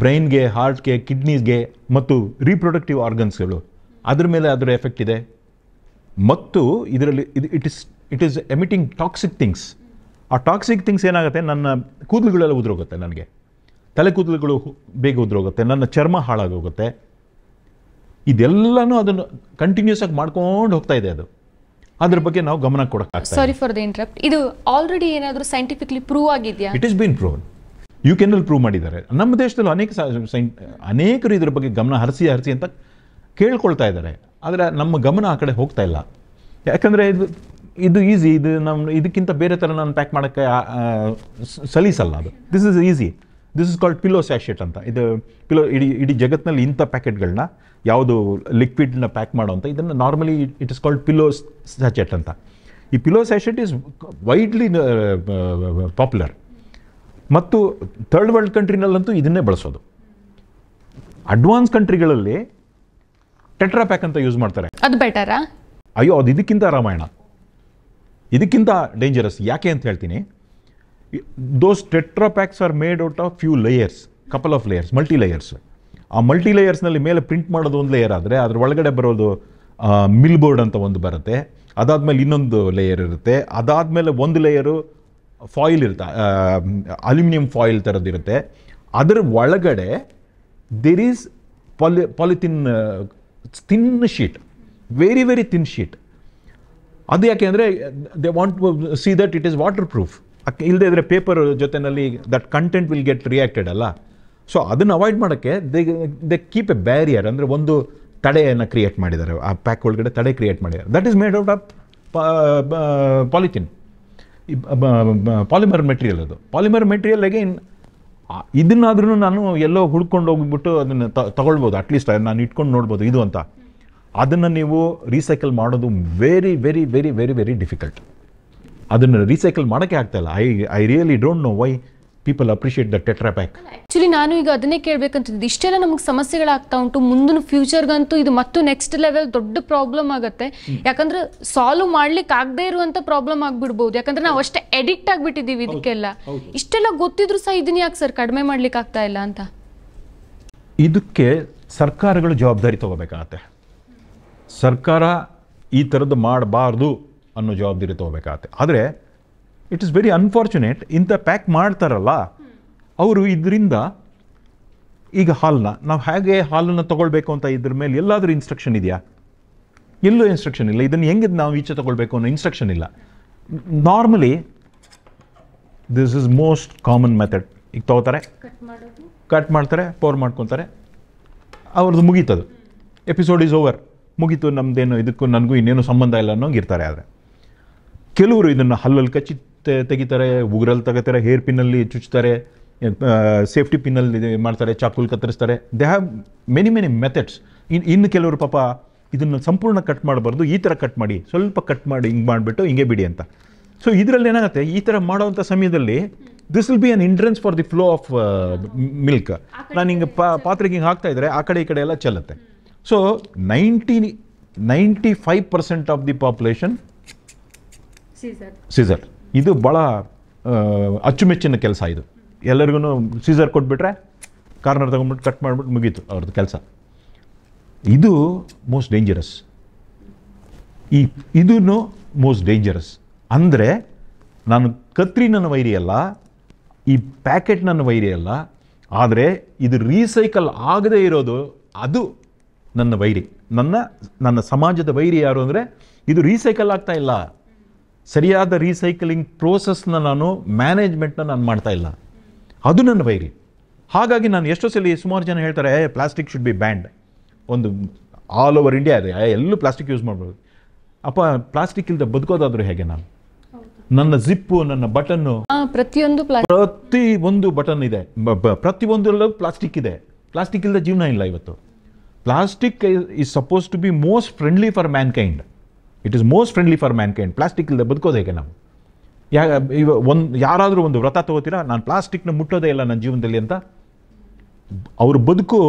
ಬ್ರೈನ್ಗೆ ಹಾರ್ಟ್ಗೆ ಕಿಡ್ನೀಸ್ಗೆ ಮತ್ತು ರೀಪ್ರೊಡಕ್ಟಿವ್ ಆರ್ಗನ್ಸ್ಗಳು ಅದ್ರ ಮೇಲೆ ಅದರ ಎಫೆಕ್ಟ್ ಇದೆ ಮತ್ತು ಇದರಲ್ಲಿ ಇದು it is it is emitting toxic things ಆ ಟಾಕ್ಸಿಕ್ ಥಿಂಗ್ಸ್ ಏನಾಗುತ್ತೆ ನನ್ನ ಕೂದಲುಗಳೆಲ್ಲ ಉದುರೋಗುತ್ತೆ ನನಗೆ ತಲೆ ಕೂದಲುಗಳು ಬೇಗ ಉದುರೋಗುತ್ತೆ ನನ್ನ ಚರ್ಮ ಹಾಳಾಗೋಗುತ್ತೆ ಇದೆಲ್ಲನೂ ಅದನ್ನು ಕಂಟಿನ್ಯೂಸ್ ಆಗಿ ಮಾಡ್ಕೊಂಡು ಹೋಗ್ತಾ ಇದೆ ಅದು ಅದ್ರ ಬಗ್ಗೆ ನಾವು ಗಮನ ಕೊಡೋಕ್ಕಾಗ್ತದೆ ಸಾರಿ ಫಾರ್ ದ ಇಂಟ್ರಪ್ಟ್ ಇದು ಆಲ್ರೆಡಿ ಏನಾದರೂ ಸೈಂಟಿಫಿಕ್ಲಿ ಪ್ರೂವ್ ಆಗಿದೆಯಾ it is been prove you can prove ಮಾಡಿದ್ದಾರೆ ನಮ್ಮ ದೇಶದಲ್ಲಿ ಅನೇಕ ಅನೇಕರು ಇದ್ರ ಬಗ್ಗೆ ಗಮನ ಹರಿಸಿ ಹರಿಸಿ ಅಂತ ಕೇಳ್ಕೊಳ್ತಾ ಇದ್ದಾರೆ ಆದರೆ ನಮ್ಮ ಗಮನ ಆ ಕಡೆ ಹೋಗ್ತಾ ಇಲ್ಲ ಯಾಕಂದರೆ ಇದು ಇದು ಈಸಿ ಇದು ನಮ್ಮ ಇದಕ್ಕಿಂತ ಬೇರೆ ಥರ ನಾನು ಪ್ಯಾಕ್ ಮಾಡೋಕ್ಕೆ ಸಲೀಸಲ್ಲ ಅದು this is easy this is called pillow sachet ಅಂತ ಇದು ಪಿಲೋ ಇಡೀ ಇಡೀ ಜಗತ್ತಿನಲ್ಲಿ ಇಂಥ ಪ್ಯಾಕೆಟ್ಗಳನ್ನ ಯಾವುದು ಲಿಕ್ವಿಡ್ನ ಪ್ಯಾಕ್ ಮಾಡೋವಂಥ ಇದನ್ನು normally it is called pillow sachet ಅಂತ ಈ pillow sachet is widely popular ಮತ್ತು ಥರ್ಡ್ ವರ್ಲ್ಡ್ ಕಂಟ್ರಿನಲ್ಲಂತೂ ಇದನ್ನೇ ಬಳಸೋದು ಅಡ್ವಾನ್ಸ್ ಕಂಟ್ರಿಗಳಲ್ಲಿ ಟೆಟ್ರಾ ಪ್ಯಾಕ್ ಅಂತ ಯೂಸ್ ಮಾಡ್ತಾರೆ ಅದು ಬೆಟರಾ ಅಯ್ಯೋ ಅದು ಇದಕ್ಕಿಂತ ರಾಮಾಯಣ ಇದಕ್ಕಿಂತ ಡೇಂಜರಸ್ ಯಾಕೆ ಅಂತ ಹೇಳ್ತೀನಿ those tetrapacks are made out of few layers couple of layers multi layers ಆ ಮಲ್ಟಿ ಲೇಯರ್ಸ್ನಲ್ಲಿ ಮೇಲೆ ಪ್ರಿಂಟ್ ಮಾಡೋದು ಒಂದು ಲೇಯರ್ ಆದರೆ ಅದ್ರ ಒಳಗಡೆ ಬರೋದು ಮಿಲ್ ಬೋರ್ಡ್ ಅಂತ ಒಂದು ಬರುತ್ತೆ ಅದಾದಮೇಲೆ ಇನ್ನೊಂದು ಲೇಯರ್ ಇರುತ್ತೆ ಅದಾದಮೇಲೆ ಒಂದು ಲೇಯರು ಫಾಯಿಲ್ ಇರುತ್ತೆ ಅಲ್ಯೂಮಿನಿಯಂ ಫಾಯಿಲ್ ಥರದ್ದಿರುತ್ತೆ ಅದರ ಒಳಗಡೆ there is poly polythene thin sheet very very thin sheet ಅದು ಯಾಕೆ ಅಂದರೆ they want see that it is waterproof ಇಲ್ಲದೇ ಇದ್ದರೆ ಪೇಪರ್ ಜೊತೆನಲ್ಲಿ that content will get reacted ಅಲ್ಲ ಸೊ ಅದನ್ನು ಅವಾಯ್ಡ್ ಮಾಡೋಕ್ಕೆ they they keep a barrier ಅಂದರೆ ಒಂದು ತಡೆಯನ್ನು ಕ್ರಿಯೇಟ್ ಮಾಡಿದ್ದಾರೆ ಆ ಪ್ಯಾಕ್ ಒಳಗಡೆ ತಡೆ ಕ್ರಿಯೇಟ್ ಮಾಡಿದ್ದಾರೆ that is made out of polythene polymer material ಅದು ಪಾಲಿಮರ್ ಮೆಟೀರಿಯಲ್ ಅಗೇನ್ ಇದನ್ನಾದ್ರೂ ನಾನು ಎಲ್ಲೋ ಹುಡ್ಕೊಂಡು ಹೋಗ್ಬಿಟ್ಟು ಅದನ್ನು ತಗೊಳ್ಬೋದು ಅಟ್ಲೀಸ್ಟ್ ನಾನು ಇಟ್ಕೊಂಡು ನೋಡ್ಬೋದು ಇದು ಅಂತ ಅದನ್ನು ನೀವು ರೀಸೈಕಲ್ ಮಾಡೋದು very very very very very difficult ಅದನ್ನು ರೀಸೈಕಲ್ ಮಾಡೋಕ್ಕೆ ಆಗ್ತಾಯಿಲ್ಲ I I really don't know why people appreciate the tetra pack actually ನಾನು ಈಗ ಅದನ್ನೇ ಕೇಳಬೇಕಂತಿದ್ದು ಇಷ್ಟೆಲ್ಲ ನಮಗೆ ಸಮಸ್ಯೆಗಳಾಗ್ತಾ ಉಂಟು ಮುಂದಿನ ಫ್ಯೂಚರ್ಗಂತೂ ಇದು ಮತ್ತು ನೆಕ್ಸ್ಟ್ ಲೆವೆಲ್ ದೊಡ್ಡ ಪ್ರಾಬ್ಲಮ್ ಆಗುತ್ತೆ ಯಾಕಂದ್ರೆ ಸಾಲ್ವ್ ಮಾಡ್ಲಿಕ್ಕೆ ಆಗದೆ ಇರುವಂತ ಪ್ರಾಬ್ಲಮ್ ಆಗ್ಬಿಡ್ಬೋದು ಯಾಕಂದ್ರೆ ನಾವು ಅಷ್ಟೇ ಎಡಿಕ್ಟ್ ಆಗಿಬಿಟ್ಟಿದ್ದೀವಿ ಇದಕ್ಕೆಲ್ಲ ಇಷ್ಟೆಲ್ಲ ಗೊತ್ತಿದ್ರು ಸಹ ಇದನ್ನ ಯಾಕೆ ಸರ್ ಕಡಿಮೆ ಮಾಡ್ಲಿಕ್ಕೆ ಆಗ್ತಾ ಇಲ್ಲ ಅಂತ ಇದಕ್ಕೆ ಸರ್ಕಾರಗಳು ಜವಾಬ್ದಾರಿ ತಗೋಬೇಕಾಗತ್ತೆ ಸರ್ಕಾರ ಈ ಥರದ್ದು ಮಾಡಬಾರ್ದು ಅನ್ನೋ ಜವಾಬ್ದಾರಿ ತೊಗೋಬೇಕಾಗತ್ತೆ ಆದರೆ ಇಟ್ ಇಸ್ ವೆರಿ ಅನ್ಫಾರ್ಚುನೇಟ್ ಇಂಥ ಪ್ಯಾಕ್ ಮಾಡ್ತಾರಲ್ಲ ಅವರು ಇದರಿಂದ ಈಗ ಹಾಲನ್ನ ನಾವು ಹೇಗೆ ಹಾಲನ್ನು ತೊಗೊಳ್ಬೇಕು ಅಂತ ಇದ್ರ ಮೇಲೆ ಎಲ್ಲಾದರೂ ಇನ್ಸ್ಟ್ರಕ್ಷನ್ ಇದೆಯಾ ಎಲ್ಲೂ ಇನ್ಸ್ಟ್ರಕ್ಷನ್ ಇಲ್ಲ ಇದನ್ನು ಹೆಂಗೆ ನಾವು ಈಚೆ ತೊಗೊಳ್ಬೇಕು ಅನ್ನೋ ಇನ್ಸ್ಟ್ರಕ್ಷನ್ ಇಲ್ಲ normally this is most common method ಈಗ ತೊಗೋತಾರೆ ಕಟ್ ಮಾಡ್ತಾರೆ ಪೋರ್ ಮಾಡ್ಕೊತಾರೆ ಅವ್ರದ್ದು ಮುಗೀತದು ಎಪಿಸೋಡ್ ಈಸ್ ಓವರ್ ಮುಗೀತು ನಮ್ಮದೇನು ಇದಕ್ಕೂ ನನಗೂ ಇನ್ನೇನು ಸಂಬಂಧ ಇಲ್ಲ ಅನ್ನೋಂಗೆ ಇರ್ತಾರೆ ಆದರೆ ಕೆಲವರು ಇದನ್ನು ಹಲ್ಲಲ್ಲಿ ಕಚ್ಚಿ ತೆಗಿತಾರೆ ಉಗುರಲ್ಲಿ ತೆಗಿತಾರೆ ಹೇರ್ ಪಿನ್ನಲ್ಲಿ ಚುಚ್ತಾರೆ ಸೇಫ್ಟಿ ಪಿನ್ನಲ್ಲಿ ಮಾಡ್ತಾರೆ ಚಾಕುಲ್ ಕತ್ತರಿಸ್ತಾರೆ they have many many methods ಇನ್ನು ಇನ್ನು ಕೆಲವರು ಪಾಪ ಇದನ್ನು ಸಂಪೂರ್ಣ ಕಟ್ ಮಾಡಬಾರ್ದು ಈ ಥರ ಕಟ್ ಮಾಡಿ ಸ್ವಲ್ಪ ಕಟ್ ಮಾಡಿ ಹಿಂಗೆ ಮಾಡಿಬಿಟ್ಟು ಹಿಂಗೆ ಬಿಡಿ ಅಂತ ಸೊ ಇದರಲ್ಲಿ ಏನಾಗುತ್ತೆ ಈ ಥರ ಮಾಡೋವಂಥ ಸಮಯದಲ್ಲಿ this will be an hindrance for the flow of milk ನಾನು ಹಿಂಗೆ ಪಾ ಪಾತ್ರೆಗೆ ಹಿಂಗೆ ಹಾಕ್ತಾ ಇದ್ದರೆ ಆ ಕಡೆ ಈ ಕಡೆ ಎಲ್ಲ ಚೆಲ್ಲುತ್ತೆ so ninety ninety five percent of the population scissor ಇದು ಭಾಳ ಅಚ್ಚುಮೆಚ್ಚಿನ ಕೆಲಸ ಇದು ಎಲ್ಲರಿಗೂ ಸೀಸರ್ ಕೊಟ್ಬಿಟ್ರೆ ಕಾರ್ನರ್ ತೊಗೊಂಡ್ಬಿಟ್ಟು ಕಟ್ ಮಾಡಿಬಿಟ್ಟು ಮುಗೀತು ಅವ್ರದ್ದು ಕೆಲಸ ಇದು ಮೋಸ್ಟ್ ಡೇಂಜರಸ್ ಈ ಇದೂ ಮೋಸ್ಟ್ ಡೇಂಜರಸ್ ಅಂದರೆ ನಾನು ಕತ್ರಿ ನನ್ನ ವೈರಿ ಅಲ್ಲ ಈ ಪ್ಯಾಕೆಟ್ ನನ್ನ ವೈರಿ ಅಲ್ಲ ಆದರೆ ಇದು ರೀಸೈಕಲ್ ಆಗದೇ ಇರೋದು ಅದು ನನ್ನ ವೈರಿ ನನ್ನ ನನ್ನ ಸಮಾಜದ ವೈರಿ ಯಾರು ಅಂದರೆ ಇದು ರೀಸೈಕಲ್ ಆಗ್ತಾ ಇಲ್ಲ ಸರಿಯಾದ ರೀಸೈಕ್ಲಿಂಗ್ ಪ್ರೋಸೆಸ್ನ ನಾನು ಮ್ಯಾನೇಜ್ಮೆಂಟ್ನ ನಾನು ಮಾಡ್ತಾ ಇಲ್ಲ ಅದು ನನ್ನ ವೈರಿ ಹಾಗಾಗಿ ನಾನು ಎಷ್ಟೋ ಸಲ ಸುಮಾರು ಜನ ಹೇಳ್ತಾರೆ ಪ್ಲಾಸ್ಟಿಕ್ ಶುಡ್ ಬಿ ಬ್ಯಾಂಡ್ ಒಂದು ಆಲ್ ಓವರ್ ಇಂಡಿಯಾ ಇದೆ ಎಲ್ಲೂ ಪ್ಲಾಸ್ಟಿಕ್ ಯೂಸ್ ಮಾಡ್ಬೋದು ಅಪ್ಪ ಪ್ಲಾಸ್ಟಿಕ್ ಇಲ್ದ ಬದುಕೋದಾದ್ರೂ ಹೇಗೆ ನಾನು ನನ್ನ ಜಿಪ್ಪು ನನ್ನ ಬಟನ್ನು ಪ್ರತಿಯೊಂದು ಪ್ರತಿ ಒಂದು ಬಟನ್ ಇದೆ ಪ್ರತಿಯೊಂದರಲ್ಲೂ ಪ್ಲಾಸ್ಟಿಕ್ ಇದೆ ಪ್ಲಾಸ್ಟಿಕ್ ಇಲ್ಲದೆ ಜೀವನ ಇಲ್ಲ ಇವತ್ತು plastic is suppose to be most friendly for mankind it is most friendly for mankind plastic ಇಲ್ಲದೆ ಬದುಕೋದು ಹೇಗೆ ನಾವು ಯಾ ಇವ ಒಂದು ಯಾರಾದರೂ ಒಂದು ವ್ರತ ತಗೋತೀರಾ ನಾನು ಪ್ಲಾಸ್ಟಿಕ್ನ ಮುಟ್ಟೋದೇ ಇಲ್ಲ ನನ್ನ ಜೀವನದಲ್ಲಿ ಅಂತ ಅವ್ರ ಬದುಕು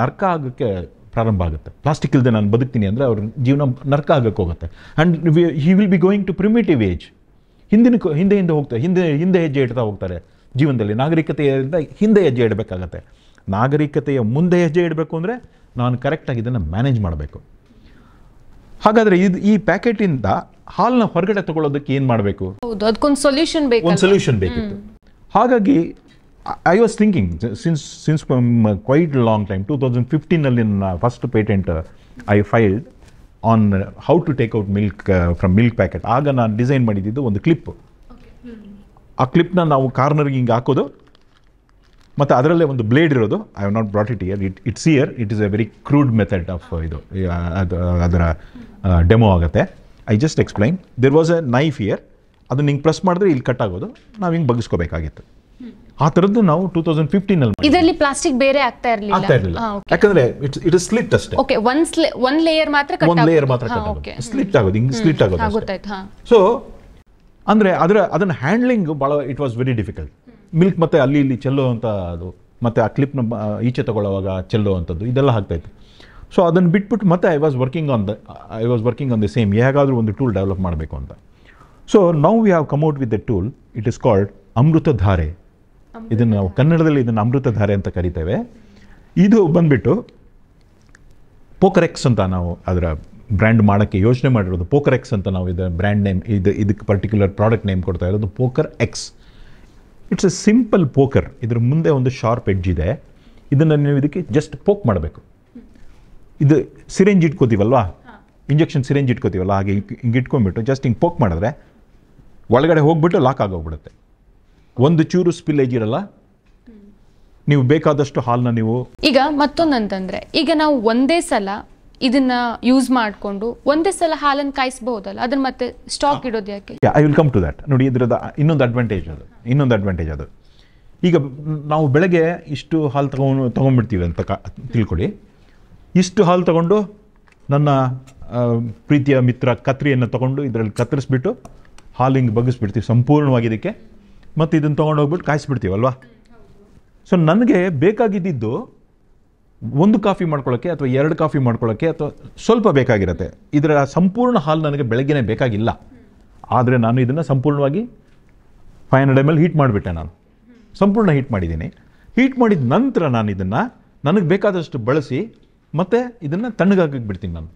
ನರ್ಕ ಆಗೋಕ್ಕೆ ಪ್ರಾರಂಭ ಆಗುತ್ತೆ ಪ್ಲಾಸ್ಟಿಕ್ ಇಲ್ಲದೆ ನಾನು ಬದುಕ್ತೀನಿ ಅಂದರೆ ಅವ್ರ ಜೀವನ ನರ್ಕ ಆಗಕ್ಕೆ ಹೋಗುತ್ತೆ and he will be going to primitive age ಹಿಂದಿನ ಹಿಂದೆ ಹಿಂದೆ ಹೋಗ್ತಾರೆ ಹಿಂದೆ ಹಿಂದೆ ಹೆಜ್ಜೆ ಇಡ್ತಾ ಹೋಗ್ತಾರೆ ಜೀವನದಲ್ಲಿ ನಾಗರಿಕತೆಯಿಂದ ಹಿಂದೆ ಹೆಜ್ಜೆ ಇಡಬೇಕಾಗತ್ತೆ ನಾಗರಿಕತೆಯ ಮುಂದೆ ಹೆಜ್ಜೆ ಇಡಬೇಕು ಅಂದರೆ ನಾನು ಕರೆಕ್ಟಾಗಿ ಇದನ್ನು ಮ್ಯಾನೇಜ್ ಮಾಡಬೇಕು ಹಾಗಾದ್ರೆ ಇದು ಈ ಇಂದ ಹಾಲ್ನ ಹೊರಗಡೆ ತಗೊಳ್ಳೋದಕ್ಕೆ ಏನ್ ಮಾಡಬೇಕು ಸೊಲ್ಯೂಷನ್ ಬೇಕು ಸೊಲ್ಯೂಷನ್ ಬೇಕಿತ್ತು ಹಾಗಾಗಿ I was thinking since since quite long time two thousand ಫಿಫ್ಟೀನಲ್ಲಿ ನನ್ನ first patent I filed on how to take out milk from milk packet ಆಗ ನಾನು ಡಿಸೈನ್ ಮಾಡಿದ್ದು ಒಂದು ಕ್ಲಿಪ್ ಆ ಕ್ಲಿಪ್ನ ನಾವು ಕಾರ್ನರ್ಗೆ ಹಿಂಗೆ ಹಾಕೋದು ಮತ್ತು ಅದರಲ್ಲೇ ಒಂದು ಬ್ಲೇಡ್ ಇರೋದು I have not brought it here it it's here it is a very crude method of ಇದು ಅದರ ಡೆಮೋ ಆಗುತ್ತೆ I just explain there was a knife here ಅದನ್ನ ಹಿಂಗೆ ಪ್ರೆಸ್ ಮಾಡಿದ್ರೆ ಇಲ್ಲಿ ಕಟ್ ಆಗೋದು ನಾವು ಹಿಂಗೆ ಬಗ್ಗಿಸ್ಕೋಬೇಕಾಗಿತ್ತು ಆ ಥರದ್ದು ನಾವು ಟೂ ತೌಸಂಡ್ ಫಿಫ್ಟೀನಲ್ಲಿ ಇದರಲ್ಲಿ ಪ್ಲಾಸ್ಟಿಕ್ ಬೇರೆ ಆಗ್ತಾ ಇರಲಿಲ್ಲ ಆಗ್ತಾ ಇರಲಿಲ್ಲ ಯಾಕಂದ್ರೆ ಇಟ್ಸ್ ಇಟ್ ಇಸ್ ಸ್ಲಿಟ್ ಅಷ್ಟೇ ಓಕೆ ಒನ್ ಒನ್ ಲೇಯರ್ ಮಾತ್ರ ಒನ್ ಲೇಯರ್ ಮಾತ್ರ ಕಟ್ ಸ್ಲಿಟ್ ಆಗೋದು ಹಿಂಗೆ ಸ್ಲಿಟ್ ಆಗೋದು ಸೊ ಅಂದರೆ ಅದರ ಅದನ್ನ ಹ್ಯಾಂಡ್ಲಿಂಗ್ ಭಾಳ it was very difficult milk ಮತ್ತು ಅಲ್ಲಿ ಇಲ್ಲಿ ಚೆಲ್ಲೋ ಅಂತ ಅದು ಮತ್ತು ಆ ಕ್ಲಿಪ್ನ ಈಚೆ ತಗೊಳ್ಳೋವಾಗ ಚೆಲ್ಲೋ ಅಂಥದ್ದು ಇದೆಲ್ಲ ಆಗ್ತಾಯಿತ್ತು ಸೊ ಅದನ್ನು ಬಿಟ್ಬಿಟ್ಟು ಮತ್ತೆ I was working on the I was working on the same ಹೇಗಾದರೂ ಒಂದು ಟೂಲ್ ಡೆವಲಪ್ ಮಾಡಬೇಕು ಅಂತ so now we have come out with the tool it is called Amrita Dhare ಇದನ್ನು ನಾವು ಕನ್ನಡದಲ್ಲಿ ಇದನ್ನು ಅಮೃತಧಾರೆ ಅಂತ ಕರಿತೇವೆ ಇದು ಬಂದುಬಿಟ್ಟು ಪೋಕರೆಕ್ಸ್ ಅಂತ ನಾವು ಅದರ ಬ್ರ್ಯಾಂಡ್ ಮಾಡೋಕ್ಕೆ ಯೋಚನೆ ಮಾಡಿರೋದು ಪೋಕರ್ ಎಕ್ಸ್ ಅಂತ ನಾವು ಇದರ ಬ್ರ್ಯಾಂಡ್ ನೇಮ್ ಇದು ಇದಕ್ಕೆ ಪರ್ಟಿಕ್ಯುಲರ್ ಪ್ರಾಡಕ್ಟ್ ನೇಮ್ ಕೊಡ್ತಾ ಇರೋದು poker X it's a simple poker ಇದ್ರ ಮುಂದೆ ಒಂದು ಶಾರ್ಪ್ ಎಡ್ಜ್ ಇದೆ ಇದನ್ನು ನೀವು ಇದಕ್ಕೆ ಜಸ್ಟ್ ಪೋಕ್ ಮಾಡಬೇಕು ಇದು ಸಿರೆಂಜ್ ಇಟ್ಕೋತೀವಲ್ವಾ ಇಂಜೆಕ್ಷನ್ ಸಿರೆಂಜ್ ಇಟ್ಕೋತೀವಲ್ಲ ಹಾಗೆ ಹಿಂಗೆ ಇಟ್ಕೊಂಡ್ಬಿಟ್ಟು ಜಸ್ಟ್ ಹಿಂಗೆ ಪೋಕ್ ಮಾಡಿದ್ರೆ ಒಳಗಡೆ ಹೋಗ್ಬಿಟ್ಟು ಲಾಕ್ ಆಗೋಗ್ಬಿಡುತ್ತೆ ಒಂದು ಚೂರು ಏಜ್ ಇರಲ್ಲ ನೀವು ಬೇಕಾದಷ್ಟು ಹಾಲನ್ನ ನೀವು ಈಗ ಮತ್ತೊಂದಂತಂದ್ರೆ ಈಗ ನಾವು ಒಂದೇ ಸಲ ಇದನ್ನ ಯೂಸ್ ಮಾಡಿಕೊಂಡು ಒಂದೇ ಸಲ ಹಾಲನ್ನು ಕಾಯಿಸಬಹುದಲ್ಲ ಅದನ್ನ ಮತ್ತೆ ಸ್ಟಾಕ್ ಇಡೋದು ಯಾಕೆ I will come to that ನೋಡಿ ಇದ್ರದ ಇನ್ನೊಂದು ಅಡ್ವಾಂಟೇಜ್ ಅದು ಇನ್ನೊಂದು ಅಡ್ವಾಂಟೇಜ್ ಅದು ಈಗ ನಾವು ಬೆಳಗ್ಗೆ ಇಷ್ಟು ಹಾಲು ತಗೊಂಡು ತೊಗೊಂಡ್ಬಿಡ್ತೀವಿ ಅಂತ ಕ ತಿಳ್ಕೊಳ್ಳಿ ಇಷ್ಟು ಹಾಲು ತಗೊಂಡು ನನ್ನ ಪ್ರೀತಿಯ ಮಿತ್ರ ಕತ್ರಿಯನ್ನು ತಗೊಂಡು ಇದರಲ್ಲಿ ಕತ್ತರಿಸ್ಬಿಟ್ಟು ಹಾಲು ಹಿಂಗೆ ಬಗ್ಗಿಸ್ಬಿಡ್ತೀವಿ ಸಂಪೂರ್ಣವಾಗಿ ಇದಕ್ಕೆ ಮತ್ತು ಇದನ್ನು ತೊಗೊಂಡೋಗ್ಬಿಟ್ಟು ಕಾಯಿಸ್ಬಿಡ್ತೀವಲ್ವಾ ಸೊ ನನಗೆ ಬೇಕಾಗಿದ್ದಿದ್ದು ಒಂದು ಕಾಫಿ ಮಾಡ್ಕೊಳ್ಳೋಕ್ಕೆ ಅಥವಾ ಎರಡು ಕಾಫಿ ಮಾಡ್ಕೊಳ್ಳೋಕ್ಕೆ ಅಥವಾ ಸ್ವಲ್ಪ ಬೇಕಾಗಿರುತ್ತೆ ಇದರ ಸಂಪೂರ್ಣ ಹಾಲು ನನಗೆ ಬೆಳಗ್ಗೆನೇ ಬೇಕಾಗಿಲ್ಲ ಆದರೆ ನಾನು ಇದನ್ನು ಸಂಪೂರ್ಣವಾಗಿ five hundred M L heat ಮಾಡಿಬಿಟ್ಟೆ ನಾನು ಸಂಪೂರ್ಣ ಹೀಟ್ ಮಾಡಿದ್ದೀನಿ ಹೀಟ್ ಮಾಡಿದ ನಂತರ ನಾನು ಇದನ್ನು ನನಗೆ ಬೇಕಾದಷ್ಟು ಬಳಸಿ ಮತ್ತು ಇದನ್ನು ತಣ್ಣಗಾಗಕ್ಕೆ ಬಿಡ್ತೀನಿ ನಾನು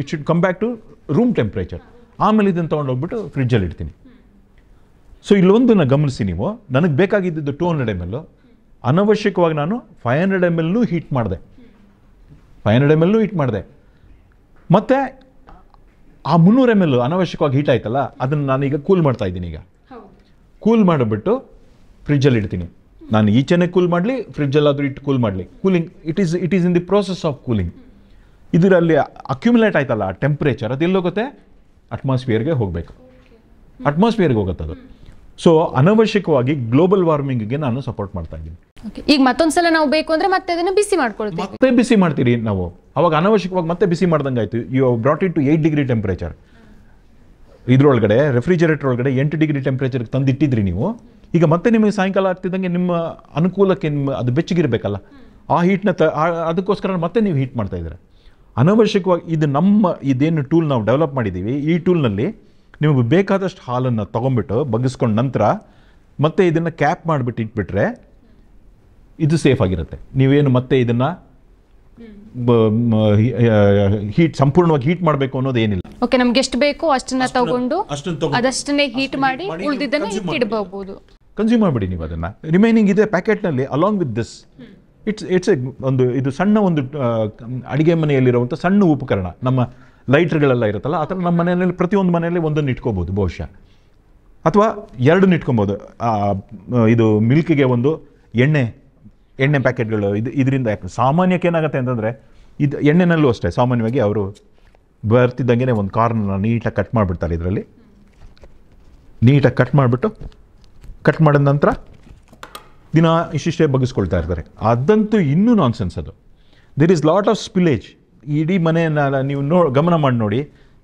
it should come back to room temperature ಆಮೇಲೆ ಇದನ್ನು ಹೋಗ್ಬಿಟ್ಟು ಫ್ರಿಡ್ಜಲ್ಲಿ ಇಡ್ತೀನಿ ಸೊ ಇಲ್ಲೊಂದನ್ನು ಗಮನಿಸಿ ನೀವು ನನಗೆ ಬೇಕಾಗಿದ್ದು ಟೂ ಹಂಡ್ರೆಡ್ ಎಮ್ ಎಲ್ಲು ಅನವಶ್ಯಕವಾಗಿ ನಾನು five hundred M L heat ಮಾಡಿದೆ five hundred M L heat ಮಾಡಿದೆ ಮತ್ತು ಆ ಮುನ್ನೂರು ಎಮ್ ಎಲ್ ಅನಾವಶ್ಯಕವಾಗಿ ಹೀಟ್ ಆಯ್ತಲ್ಲ ಅದನ್ನು ನಾನೀಗ ಕೂಲ್ ಮಾಡ್ತಾ ಇದ್ದೀನಿ ಈಗ ಕೂಲ್ ಮಾಡಿಬಿಟ್ಟು ಫ್ರಿಜ್ಜಲ್ಲಿ ಇಡ್ತೀನಿ ನಾನು ಈಚೆನೆ ಕೂಲ್ ಮಾಡಲಿ ಫ್ರಿಜ್ಜಲ್ಲಾದರೂ ಇಟ್ಟು ಕೂಲ್ ಮಾಡಲಿ cooling it is it is in the process of cooling ಇದರಲ್ಲಿ ಅಕ್ಯುಮುಲೇಟ್ ಆಯ್ತಲ್ಲ ಆ ಟೆಂಪ್ರೇಚರ್ ಎಲ್ಲೋಗುತ್ತೆ ಅಟ್ಮಾಸ್ಫಿಯರ್ಗೆ ಹೋಗಬೇಕು ಅಟ್ಮಾಸ್ಫಿಯರ್ಗೆ ಹೋಗುತ್ತೆ ಅದು ಸೊ ಅನವಶ್ಯಕವಾಗಿ ಗ್ಲೋಬಲ್ ವಾರ್ಮಿಂಗ್ಗೆ ನಾನು ಸಪೋರ್ಟ್ ಮಾಡ್ತಾ ಇದ್ದೀನಿ ಈಗ ಮತ್ತೊಂದ್ಸಲ ನಾವು ಬೇಕು ಅಂದ್ರೆ ಮತ್ತೆ ಅದನ್ನ ಬಿಸಿ ಮಾಡ್ಕೊಳ್ತೀವಿ ಮತ್ತೆ ಬಿಸಿ ಮಾಡ್ತೀರಿ ನಾವು ಅವಾಗ ಅನವಶ್ಯಕವಾಗಿ ಮತ್ತೆ ಬಿಸಿ ಮಾಡ್ದಂಗೆ ಆಯ್ತು you brought it to eight degree temperature ಇದ್ರೊಳಗಡೆ ರೆಫ್ರಿಜರೇಟರ್ ಒಳಗಡೆ ಎಂಟು ಡಿಗ್ರಿ ಟೆಂಪರೇಚರ್ ತಂದಿಟ್ಟಿದ್ರಿ ನೀವು ಈಗ ಮತ್ತೆ ನಿಮಗೆ ಸಾಯಂಕಾಲ ಆಗ್ತಿದ್ದಂಗೆ ನಿಮ್ಮ ಅನುಕೂಲಕ್ಕೆ ನಿಮ್ಮ ಅದು ಬೆಚ್ಚಗಿರಬೇಕಲ್ಲ ಆ ಹೀಟ್ನ ತ ಅದಕ್ಕೋಸ್ಕರ ಮತ್ತೆ ನೀವು ಹೀಟ್ ಮಾಡ್ತಾ ಇದ್ದೀರಾ ಅನವಶ್ಯಕವಾಗಿ ಇದು ನಮ್ಮ ಇದೇನು ಟೂಲ್ ನಾವು ಡೆವಲಪ್ ಮಾಡಿದ್ದೀವಿ ಈ ಟೂಲ್ನಲ್ಲಿ ನಿಮಗೆ ಬೇಕಾದಷ್ಟು ಹಾಲನ್ನು ತೊಗೊಂಬಿಟ್ಟು ಬಗ್ಗಿಸ್ಕೊಂಡ ನಂತರ ಮತ್ತೆ ಇದನ್ನು ಕ್ಯಾಪ್ ಮಾಡಿಬಿಟ್ಟು ಇಟ್ಬಿಟ್ರೆ ಇದು ಸೇಫ್ ಆಗಿರುತ್ತೆ ನೀವೇನು ಮತ್ತೆ ಇದನ್ನು ಹೀಟ್ ಸಂಪೂರ್ಣವಾಗಿ ಹೀಟ್ ಮಾಡಬೇಕು ಅನ್ನೋದು ಏನಿಲ್ಲ ಓಕೆ ನಮ್ಗೆ ಎಷ್ಟು ಬೇಕು ಅಷ್ಟನ್ನ ತಗೊಂಡು ಅದಷ್ಟನ್ನೇ ಹೀಟ್ ಮಾಡಿ ಉಳಿದಿದ್ದನ್ನ ಇಟ್ಬಿಡಬಹುದು ಕನ್ಸ್ಯೂಮ್ ಮಾಡಿಬಿಡಿ ನೀವು ಅದನ್ನ ರಿಮೈನಿಂಗ್ ಇದೆ ಪ್ಯಾಕೆಟ್ನಲ್ಲಿ along with this it's it's a ಒಂದು ಇದು ಸಣ್ಣ ಒಂದು ಅಡಿಗೆ ಮನೆಯಲ್ಲಿರುವಂಥ ಸಣ್ಣ ಉಪಕರಣ ನಮ್ಮ ಲೈಟ್ರ್ಗಳೆಲ್ಲ ಇರುತ್ತಲ್ಲ ಆ ಥರ ನಮ್ಮ ಮನೆಯಲ್ಲಿ ಪ್ರತಿಯೊಂದು ಮನೆಯಲ್ಲಿ ಒಂದನ್ನು ಇಟ್ಕೋಬೋದು ಬಹುಶಃ ಅಥವಾ ಎರಡನ್ನ ಇಟ್ಕೊಬೋದು ಇದು ಮಿಲ್ಕಿಗೆ ಒಂದು ಎಣ್ಣೆ ಎಣ್ಣೆ ಪ್ಯಾಕೆಟ್ಗಳು ಇದು ಇದರಿಂದ ಯಾಕೆ ಸಾಮಾನ್ಯಕ್ಕೆ ಏನಾಗುತ್ತೆ ಅಂತಂದರೆ ಇದು ಎಣ್ಣೆನಲ್ಲೂ ಅಷ್ಟೇ ಸಾಮಾನ್ಯವಾಗಿ ಅವರು ಬರ್ತಿದ್ದಂಗೆ ಒಂದು ಕಾರ್ನ ನೀಟಾಗಿ ಕಟ್ ಮಾಡಿಬಿಡ್ತಾರೆ ಇದರಲ್ಲಿ ನೀಟಾಗಿ ಕಟ್ ಮಾಡಿಬಿಟ್ಟು ಕಟ್ ಮಾಡಿದ ನಂತರ ದಿನ ಇಷ್ಟಿಷ್ಟೇ ಬಗ್ಗಿಸ್ಕೊಳ್ತಾ ಇರ್ತಾರೆ ಅದಂತೂ ಇನ್ನೂ ನಾನ್ಸೆನ್ಸ್ ಅದು there is lot of spillage ಇಡೀ ಮನೆಯನ್ನು ನೀವು ನೋ ಗಮನ ಮಾಡಿ ನೋಡಿ